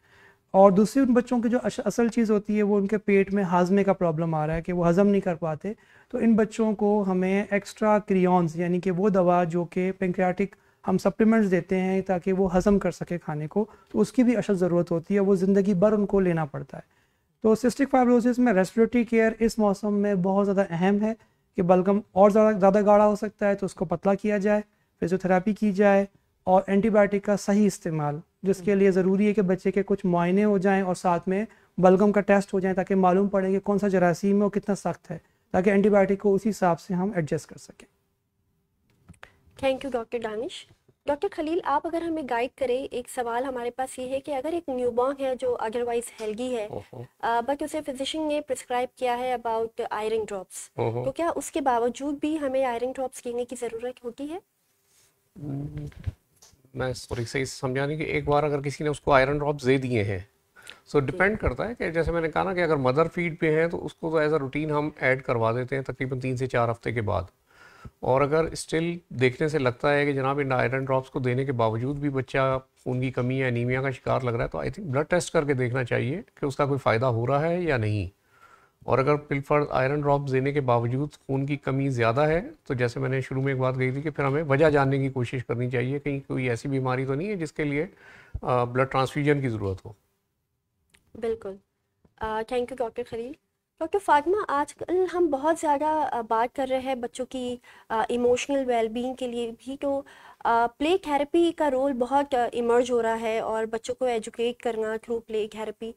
Speaker 4: और दूसरी उन बच्चों की जो असल चीज़ होती है वो उनके पेट में हाजमे का प्रॉब्लम आ रहा है कि वो हज़म नहीं कर पाते तो इन बच्चों को हमें एक्स्ट्रा क्रियॉन्स यानी कि वो दवा जो कि पेंक्रियाटिक हम सप्लीमेंट्स देते हैं ताकि वो हज़म कर सके खाने को तो उसकी भी अशद ज़रूरत होती है वो ज़िंदगी भर उनको लेना पड़ता है तो सिस्टिक फाइब्रोसिस में रेस्पिरेटरी केयर इस मौसम में बहुत ज़्यादा अहम है कि बलगम और ज़्यादा ज़्यादा गाढ़ा हो सकता है तो उसको पतला किया जाए फिजियोथेरापी की जाए और एंटीबायोटिक का सही इस्तेमाल जिसके लिए ज़रूरी है कि बच्चे के कुछ मुआयने हो जाएँ और साथ में बलगम का टेस्ट हो जाए ताकि मालूम पड़े कि कौन सा जरासीम है और कितना सख्त है ताकि एंटीबायोटिक को उसी हिसाब से हम एडजस्ट कर सकें
Speaker 1: thank you doctor Danish doctor Khalil आप अगर हमें गाइड करें एक सवाल हमारे पास ये है कि अगर एक न्यूबॉर्न है जो अदरवाइज हेल्दी है बट उसे फिजिशियन ने प्रिस्क्राइब किया है अबाउट आयरन ड्रॉप्स तो क्या उसके बावजूद भी हमें आयरन ड्रॉप्स लेने की ज़रूरत होती है
Speaker 2: हम्म, मैं सॉरी सही समझा नहीं कि एक बार अगर किसी ने उसको आयरन ड्रॉप्स दे दिए हैं सो डिपेंड करता है कि जैसे मैंने कहा ना कि अगर मदर फीड पे हैं तो उसको तो एज अ रूटीन हम ऐड करवा देते हैं तकरीबन तीन से चार हफ्ते के बाद और अगर स्टिल देखने से लगता है कि जनाब इन आयरन ड्रॉप्स को देने के बावजूद भी बच्चा खून की कमी या एनीमिया का शिकार लग रहा है तो आई थिंक ब्लड टेस्ट करके देखना चाहिए कि उसका कोई फ़ायदा हो रहा है या नहीं और अगर पिल्फर आयरन ड्रॉप्स देने के बावजूद खून की कमी ज़्यादा है तो जैसे मैंने शुरू में एक बात कही थी कि फिर हमें वजह जानने की कोशिश करनी चाहिए कहीं कोई ऐसी बीमारी तो नहीं है जिसके लिए ब्लड ट्रांसफ्यूजन की ज़रूरत हो
Speaker 1: बिल्कुल thank you doctor Khalil doctor Fatima आजकल हम बहुत ज़्यादा बात कर रहे हैं बच्चों की इमोशनल वेलबींग के लिए भी तो प्ले थेरेपी का रोल बहुत इमर्ज हो रहा है और बच्चों को एजुकेट करना थ्रू प्ले थेरेपी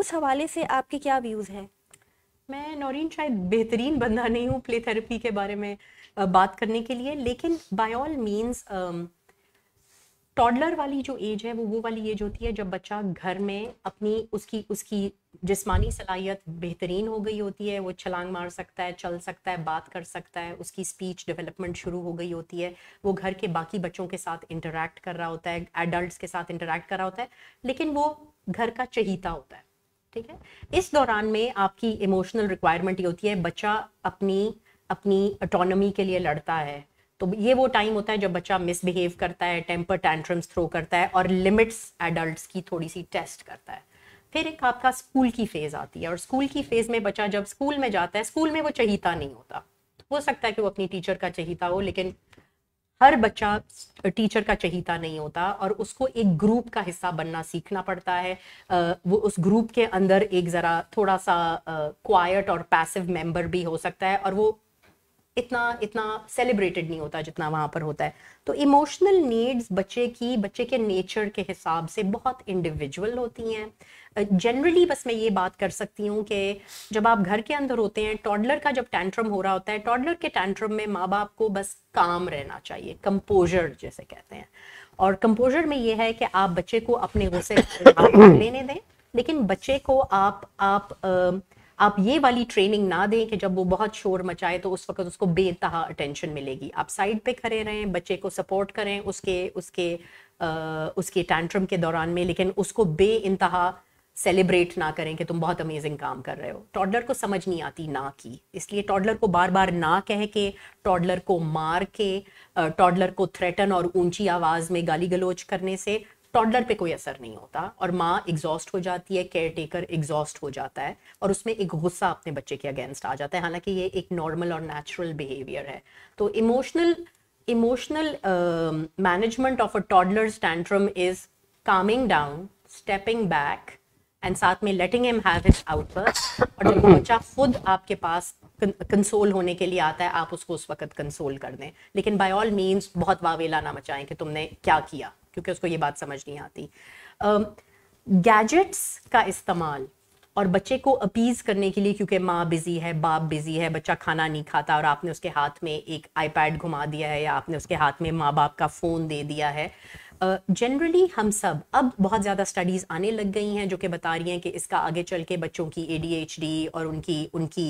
Speaker 1: उस हवाले से आपके क्या व्यूज़ हैं मैं नौरीन शायद बेहतरीन बंदा नहीं हूँ
Speaker 3: प्ले थेरेपी के बारे में बात करने के लिए लेकिन बाय ऑल मीन्स टॉडलर वाली जो एज है वो वो वाली एज होती है जब बच्चा घर में अपनी उसकी उसकी जिसमानी सलाहियत बेहतरीन हो गई होती है वो छलांग मार सकता है चल सकता है बात कर सकता है उसकी स्पीच डेवलपमेंट शुरू हो गई होती है वो घर के बाकी बच्चों के साथ इंटरेक्ट कर रहा होता है एडल्ट के साथ इंटरेक्ट कर रहा होता है लेकिन वो घर का चहीता होता है ठीक है इस दौरान में आपकी इमोशनल रिक्वायरमेंट ये होती है बच्चा अपनी अपनी अटोनमी के लिए लड़ता है तो ये वो टाइम होता है जब बच्चा मिसबिहेव करता है टेम्पर टेंट्रम्स थ्रो करता है और लिमिट्स एडल्ट की थोड़ी सी टेस्ट करता है फिर एक आपका स्कूल की फेज़ आती है और स्कूल की फेज़ में बच्चा जब स्कूल में जाता है स्कूल में वो चहीता नहीं होता तो हो सकता है कि वो अपनी टीचर का चहीता हो लेकिन हर बच्चा टीचर का चहीता नहीं होता और उसको एक ग्रुप का हिस्सा बनना सीखना पड़ता है वो उस ग्रुप के अंदर एक ज़रा थोड़ा सा क्वाइट और पैसिव मेंबर भी हो सकता है और वो इतना इतना सेलिब्रेटेड नहीं होता जितना वहाँ पर होता है तो इमोशनल नीड्स बच्चे की बच्चे के नेचर के हिसाब से बहुत इंडिविजुअल होती हैं जनरली बस मैं ये बात कर सकती हूँ कि जब आप घर के अंदर होते हैं टॉडलर का जब टेंट्रम हो रहा होता है टॉडलर के टेंट्रम में माँ बाप को बस काम रहना चाहिए कंपोजर जैसे कहते हैं और कंपोजर में ये है कि आप बच्चे को अपने गुस्से लेने दें लेकिन बच्चे को आप आप आ, आप ये वाली ट्रेनिंग ना दें कि जब वो बहुत शोर मचाए तो उस वक्त उसको बेतहा अटेंशन मिलेगी आप साइड पे खड़े रहें बच्चे को सपोर्ट करें उसके उसके आ, उसके टेंट्रम के दौरान में लेकिन उसको बे इंतहा सेलिब्रेट ना करें कि तुम बहुत अमेजिंग काम कर रहे हो टॉडलर को समझ नहीं आती ना की इसलिए टॉडलर को बार बार ना कह के टॉडलर को मार के टॉडलर को थ्रेटन और ऊंची आवाज़ में गाली गलोच करने से टॉडलर पे कोई असर नहीं होता और माँ एग्जॉस्ट हो जाती है केयर टेकर एग्जॉस्ट हो जाता है और उसमें एक गुस्सा अपने बच्चे के अगेंस्ट आ जाता है हालांकि ये एक नॉर्मल और नेचुरल बिहेवियर है तो emotional emotional management of a toddler tantrum is calming down stepping back and साथ में letting them have it outburst और जब बच्चा खुद आपके पास कंसोल होने के लिए आता है आप उसको उस वक्त कंसोल कर दें लेकिन बाय ऑल मीन्स बहुत वावेला ना मचाएं कि तुमने क्या किया क्योंकि उसको ये बात समझ नहीं आती गैजेट्स uh, का इस्तेमाल और बच्चे को अपीज़ करने के लिए क्योंकि माँ बिज़ी है बाप बिज़ी है बच्चा खाना नहीं खाता और आपने उसके हाथ में एक आईपैड घुमा दिया है या आपने उसके हाथ में माँ बाप का फ़ोन दे दिया है जनरली uh, हम सब अब बहुत ज़्यादा स्टडीज़ आने लग गई हैं जो कि बता रही हैं कि इसका आगे चल के बच्चों की ए और उनकी उनकी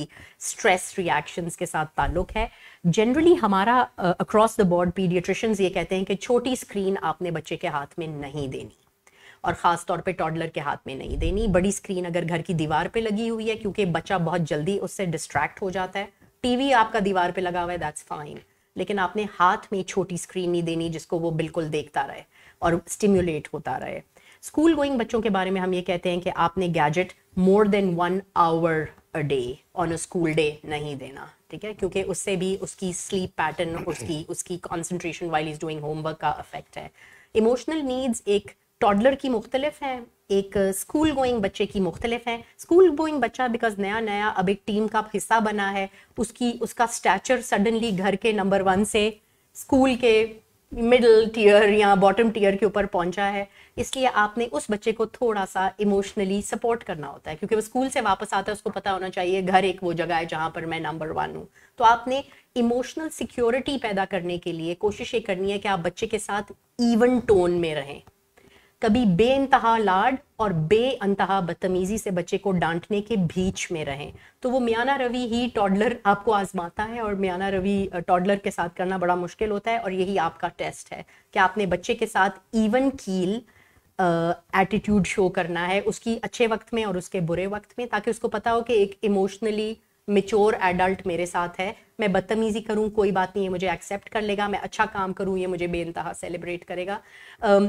Speaker 3: स्ट्रेस रिएक्शंस के साथ ताल्लुक है जनरली हमारा अक्रॉस द बोर्ड पीडियट्रिशंस ये कहते हैं कि छोटी स्क्रीन आपने बच्चे के हाथ में नहीं देनी और ख़ास तौर पे टॉडलर के हाथ में नहीं देनी बड़ी स्क्रीन अगर घर की दीवार पर लगी हुई है क्योंकि बच्चा बहुत जल्दी उससे डिस्ट्रैक्ट हो जाता है टी आपका दीवार पर लगा हुआ है दैट्स फाइन लेकिन आपने हाथ में छोटी स्क्रीन नहीं देनी जिसको वो बिल्कुल देखता रहे और स्टिम्युलेट होता रहे स्कूल गोइंग बच्चों के बारे में हम ये कहते हैं कि आपने gadget more than one hour a day on a school day नहीं देना ठीक है क्योंकि उससे भी उसकी स्लीप पैटर्न उसकी उसकी concentration while is doing homework का अफेक्ट है इमोशनल नीड्स एक टॉडलर की मुख्तलिफ हैं एक स्कूल गोइंग बच्चे की मुख्तलिफ हैं स्कूल गोइंग बच्चा बिकॉज नया नया अब एक टीम का हिस्सा बना है उसकी उसका स्टैचर सडनली घर के नंबर वन से स्कूल के मिडल टीयर या बॉटम टीयर के ऊपर पहुंचा है इसलिए आपने उस बच्चे को थोड़ा सा इमोशनली सपोर्ट करना होता है क्योंकि वो स्कूल से वापस आता है उसको पता होना चाहिए घर एक वो जगह है जहाँ पर मैं नंबर वन हूँ तो आपने इमोशनल सिक्योरिटी पैदा करने के लिए कोशिश ये करनी है कि आप बच्चे के साथ इवन टोन में रहें कभी बे इंतहा लाड और बे अंतहा बदतमीजी से बच्चे को डांटने के बीच में रहें तो वो मियाना रवि ही टॉडलर आपको आजमाता है और मियाना रवि टॉडलर के साथ करना बड़ा मुश्किल होता है और यही आपका टेस्ट है कि आपने बच्चे के साथ इवन कील एटीट्यूड शो करना है उसकी अच्छे वक्त में और उसके बुरे वक्त में ताकि उसको पता हो कि एक इमोशनली मेच्योर एडल्ट मेरे साथ है मैं बदतमीजी करूं कोई बात नहीं है मुझे एक्सेप्ट कर लेगा मैं अच्छा काम करूं ये मुझे बेनतहा सेलिब्रेट करेगा um,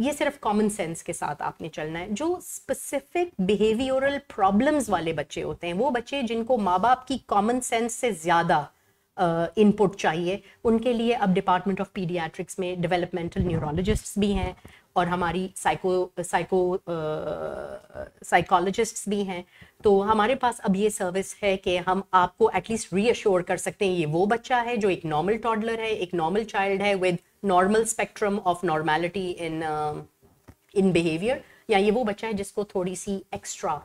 Speaker 3: ये सिर्फ कॉमन सेंस के साथ आपने चलना है जो स्पेसिफिक बिहेवियरल प्रॉब्लम्स वाले बच्चे होते हैं वो बच्चे जिनको माँ बाप की कॉमन सेंस से ज़्यादा इनपुट uh, चाहिए उनके लिए अब डिपार्टमेंट ऑफ पीडियाट्रिक्स में डेवलपमेंटल न्यूरोलॉजिस्ट्स भी हैं और हमारी साइको साइको साइकोलॉजिस्ट्स भी हैं तो हमारे पास अब ये सर्विस है कि हम आपको एटलीस्ट रीअश्योर कर सकते हैं ये वो बच्चा है जो एक नॉर्मल टॉडलर है एक नॉर्मल चाइल्ड है with normal spectrum of normality in in behaviour या ये वो बच्चा है जिसको थोड़ी सी एक्स्ट्रा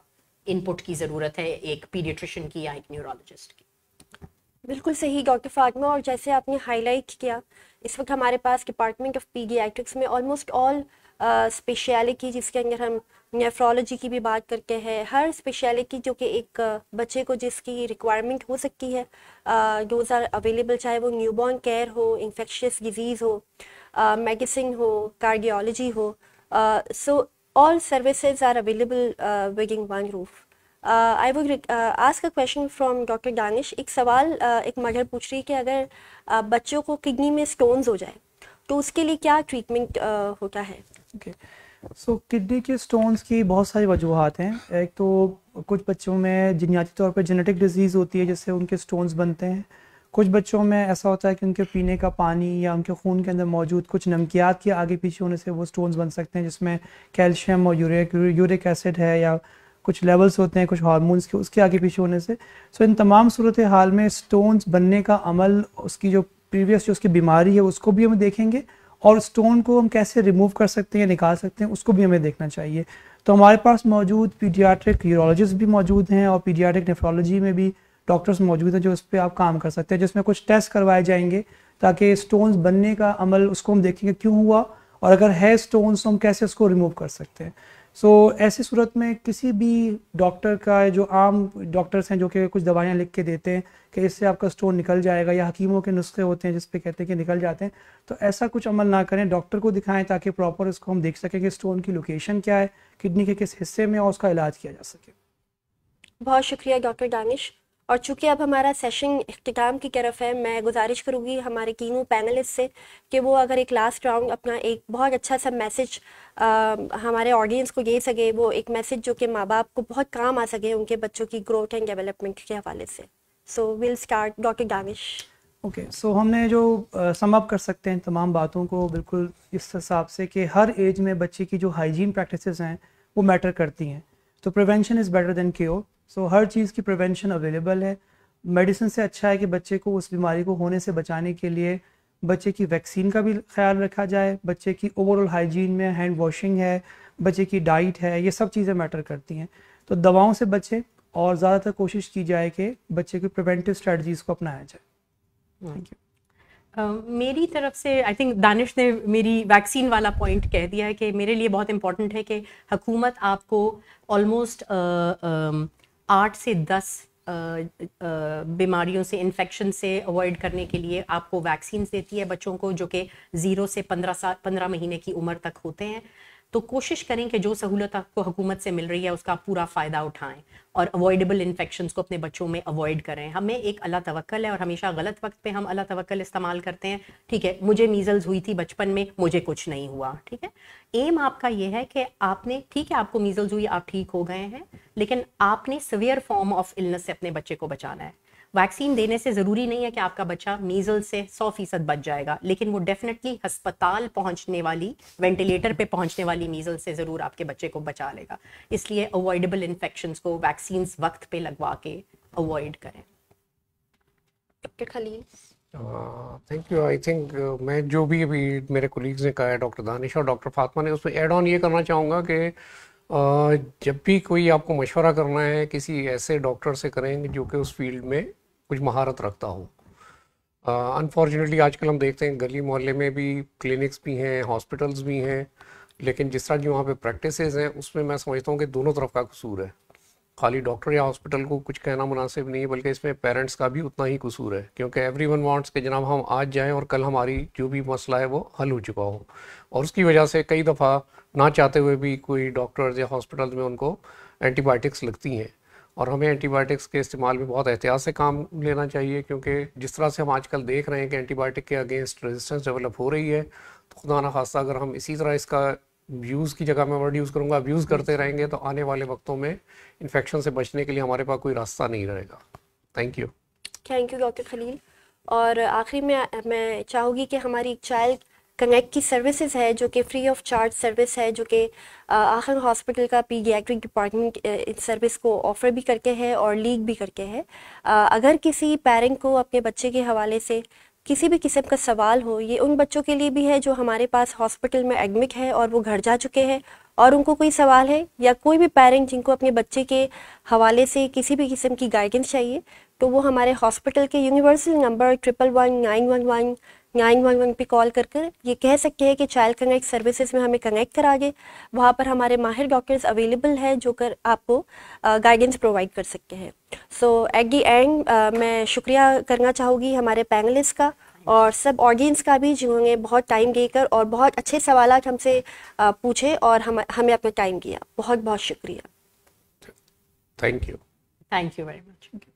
Speaker 3: इनपुट की ज़रूरत है एक पीडियट्रिशन की या एक न्यूरोलॉजिस्ट की
Speaker 1: बिल्कुल सही डॉक्टर फातिमा और जैसे आपने हाईलाइट किया इस वक्त हमारे पास डिपार्टमेंट ऑफ पीडियाट्रिक्स में ऑलमोस्ट ऑल स्पेशलिटी जिसके अंदर हम नेफ्रोलॉजी की भी बात करके है हर स्पेशलिटी जो कि एक बच्चे को जिसकी रिक्वायरमेंट हो सकती है डोज आर अवेलेबल चाहे वो न्यूबॉर्न केयर हो इन्फेक्शियस डिजीज़ हो मेडिसिन हो कार्डियोलॉजी हो so all services are available within one roof I would ask a question from doctor Danish एक सवाल uh, एक मगर पूछ रही है कि अगर uh, बच्चों को किडनी में स्टोन्स हो जाए तो उसके लिए क्या ट्रीटमेंट uh, होता है okay. सो
Speaker 4: so, किडनी के स्टोन्स की बहुत सारी वजूहत हैं एक तो कुछ बच्चों में जिनियाती तौर पर जेनेटिक डिजीज़ होती है जिससे उनके स्टोन्स बनते हैं कुछ बच्चों में ऐसा होता है कि उनके पीने का पानी या उनके खून के अंदर मौजूद कुछ नमकियात के आगे पीछे होने से वो स्टोन्स बन सकते हैं जिसमें कैल्शियम और यूरिक यूरिक एसिड है या कुछ लेवल्स होते हैं कुछ हार्मोन्स के उसके आगे पीछे होने से सो इन तमाम सूरत हाल में स्टोन्स बनने का अमल उसकी जो प्रीवियस जो उसकी बीमारी है उसको भी हम देखेंगे और स्टोन को हम कैसे रिमूव कर सकते हैं निकाल सकते हैं उसको भी हमें देखना चाहिए तो हमारे पास मौजूद पीडियाट्रिक यूरोलॉजिस्ट भी मौजूद हैं और पीडियाट्रिक नेफ्रोलॉजी में भी डॉक्टर्स मौजूद हैं जो उस पर आप काम कर सकते हैं जिसमें कुछ टेस्ट करवाए जाएंगे ताकि स्टोन्स बनने का अमल उसको हम देखेंगे क्यों हुआ और अगर है स्टोन्स तो हम कैसे उसको रिमूव कर सकते हैं सो so, ऐसी सूरत में किसी भी डॉक्टर का जो आम डॉक्टर्स हैं जो कि कुछ दवाइयाँ लिख के देते हैं कि इससे आपका स्टोन निकल जाएगा या हकीमों के नुस्खे होते हैं जिस कहते हैं कि निकल जाते हैं तो ऐसा कुछ अमल ना करें डॉक्टर को दिखाएं ताकि प्रॉपर इसको हम देख सकें कि स्टोन की लोकेशन क्या है किडनी के किस हिस्से में और उसका इलाज किया जा सके
Speaker 1: बहुत शुक्रिया डॉक्टर दानिश और चूंकि अब हमारा सेशन अख्ताम की तरफ है मैं गुजारिश करूंगी हमारे तीनों पैनलिस्ट से कि वो अगर एक लास्ट राउंड अपना एक बहुत अच्छा सा मैसेज हमारे ऑडियंस को दे सके वो एक मैसेज जो कि माँ बाप को बहुत काम आ सके उनके बच्चों की ग्रोथ एंड डेवलपमेंट के हवाले से so will start doctor Danish
Speaker 4: okay so हमने जो सम अप कर सकते हैं तमाम बातों को बिल्कुल इस हिसाब से कि हर एज में बच्चे की जो हाइजीन प्रैक्टिसेस हैं वो मैटर करती हैं तो prevention is better than cure so so, हर चीज़ की प्रिवेंशन अवेलेबल है मेडिसिन से अच्छा है कि बच्चे को उस बीमारी को होने से बचाने के लिए बच्चे की वैक्सीन का भी ख्याल रखा जाए बच्चे की ओवरऑल हाइजीन में हैंड वॉशिंग है बच्चे की डाइट है ये सब चीज़ें मैटर करती हैं तो दवाओं से बचें और ज़्यादातर कोशिश की जाए कि बच्चे की प्रिवेंटिव स्ट्रेटजीज़ को अपनाया जाए थैंक hmm. यू
Speaker 3: Uh, मेरी तरफ से आई थिंक दानिश ने मेरी वैक्सीन वाला पॉइंट कह दिया है कि मेरे लिए बहुत इंपॉर्टेंट है कि हकूमत आपको ऑलमोस्ट आठ से दस बीमारियों से इन्फेक्शन से अवॉइड करने के लिए आपको वैक्सीन देती है बच्चों को जो कि ज़ीरो से पंद्रह साल पंद्रह महीने की उम्र तक होते हैं तो कोशिश करें कि जो सहूलत आपको हुकूमत से मिल रही है उसका पूरा फ़ायदा उठाएं और अवॉइडेबल इन्फेक्शन को अपने बच्चों में अवॉइड करें हमें एक अल्लाह तवक्ल है और हमेशा गलत वक्त पे हम अला तवक्ल इस्तेमाल करते हैं ठीक है मुझे मीज़ल्स हुई थी बचपन में मुझे कुछ नहीं हुआ ठीक है एम आपका यह है कि आपने ठीक है आपको मीज़ल्स हुई आप ठीक हो गए हैं लेकिन आपने सवियर फॉर्म ऑफ इलनेस से अपने बच्चे को बचाना है वैक्सीन देने से ज़रूरी नहीं है कि आपका बच्चा मीज़ल से सौ फीसद बच जाएगा लेकिन वो डेफिनेटली हस्पताल पहुंचने वाली वेंटिलेटर पे पहुंचने वाली मीज़ल से ज़रूर आपके बच्चे को बचा लेगा इसलिए अवॉइडेबल इन्फेक्शन को वैक्सीन वक्त पे लगवा के
Speaker 1: अवॉइड करें doctor Khalil
Speaker 2: thank you I think मैं जो भी अभी मेरे कोलीग्स ने कहा है डॉक्टर दानिश और डॉक्टर फातमा ने उसमें एड ऑन ये करना चाहूँगा कि uh, जब भी कोई आपको मशवरा करना है किसी ऐसे डॉक्टर से करें जो कि उस फील्ड में कुछ महारत रखता हो अनफॉर्चुनेटली uh, आजकल हम देखते हैं गली मोहल्ले में भी क्लिनिक्स भी हैं हॉस्पिटल्स भी हैं लेकिन जिस तरह की वहाँ पे प्रैक्टिस हैं उसमें मैं समझता हूँ कि दोनों तरफ का कसूर है खाली डॉक्टर या हॉस्पिटल को कुछ कहना मुनासिब नहीं है बल्कि इसमें पेरेंट्स का भी उतना ही कसूर है क्योंकि एवरी वन वांट्स कि जनाब हम आज जाएँ और कल हमारी जो भी मसला है वो हल हो चुका हो और उसकी वजह से कई दफ़ा ना चाहते हुए भी कोई डॉक्टर्स या हॉस्पिटल में उनको एंटीबायोटिक्स लगती हैं और हमें एंटीबायोटिक्स के इस्तेमाल में बहुत एहतियात से काम लेना चाहिए क्योंकि जिस तरह से हम आजकल देख रहे हैं कि एंटीबायोटिक के अगेंस्ट रेजिस्टेंस डेवलप हो रही है तो खुदा ना खासा अगर हम इसी तरह इसका यूज़ की जगह मैं वर्ड यूज़ करूँगा अब यूज़ करते रहेंगे तो आने वाले वक्तों में इन्फेक्शन से बचने के लिए हमारे पास कोई रास्ता नहीं रहेगा thank you
Speaker 1: thank you doctor Khalil और आखिरी में मैं चाहूँगी कि हमारी चाइल्ड कनेक्ट की सर्विसेज है जो कि फ्री ऑफ चार्ज सर्विस है जो कि आखिर हॉस्पिटल का पीडियाट्रिक डिपार्टमेंट इस सर्विस को ऑफ़र भी करके है और लीक भी करके है अगर किसी पेरेंट को अपने बच्चे के हवाले से किसी भी किस्म का सवाल हो ये उन बच्चों के लिए भी है जो हमारे पास हॉस्पिटल में एडमिट है और वो घर जा चुके हैं और उनको कोई सवाल है या कोई भी पेरेंट जिनको अपने बच्चे के हवाले से किसी भी किस्म की गाइडेंस चाहिए तो वो हमारे हॉस्पिटल के universal number triple one nine one one nine one one पर कॉल कर कर ये कह सकते हैं कि चाइल्ड कनेक्ट सर्विसेज में हमें कनेक्ट करा गए वहाँ पर हमारे माहिर डॉक्टर्स अवेलेबल हैं जो कर आपको गाइडेंस प्रोवाइड कर सकते हैं सो एट दी एंड मैं शुक्रिया करना चाहूँगी हमारे पैनलिस्ट का और सब ऑडियंस का भी जिन्होंने बहुत टाइम देकर और बहुत अच्छे सवाल हमसे पूछे और हम हमें अपना टाइम दिया बहुत बहुत शुक्रिया
Speaker 2: thank you
Speaker 3: thank you very much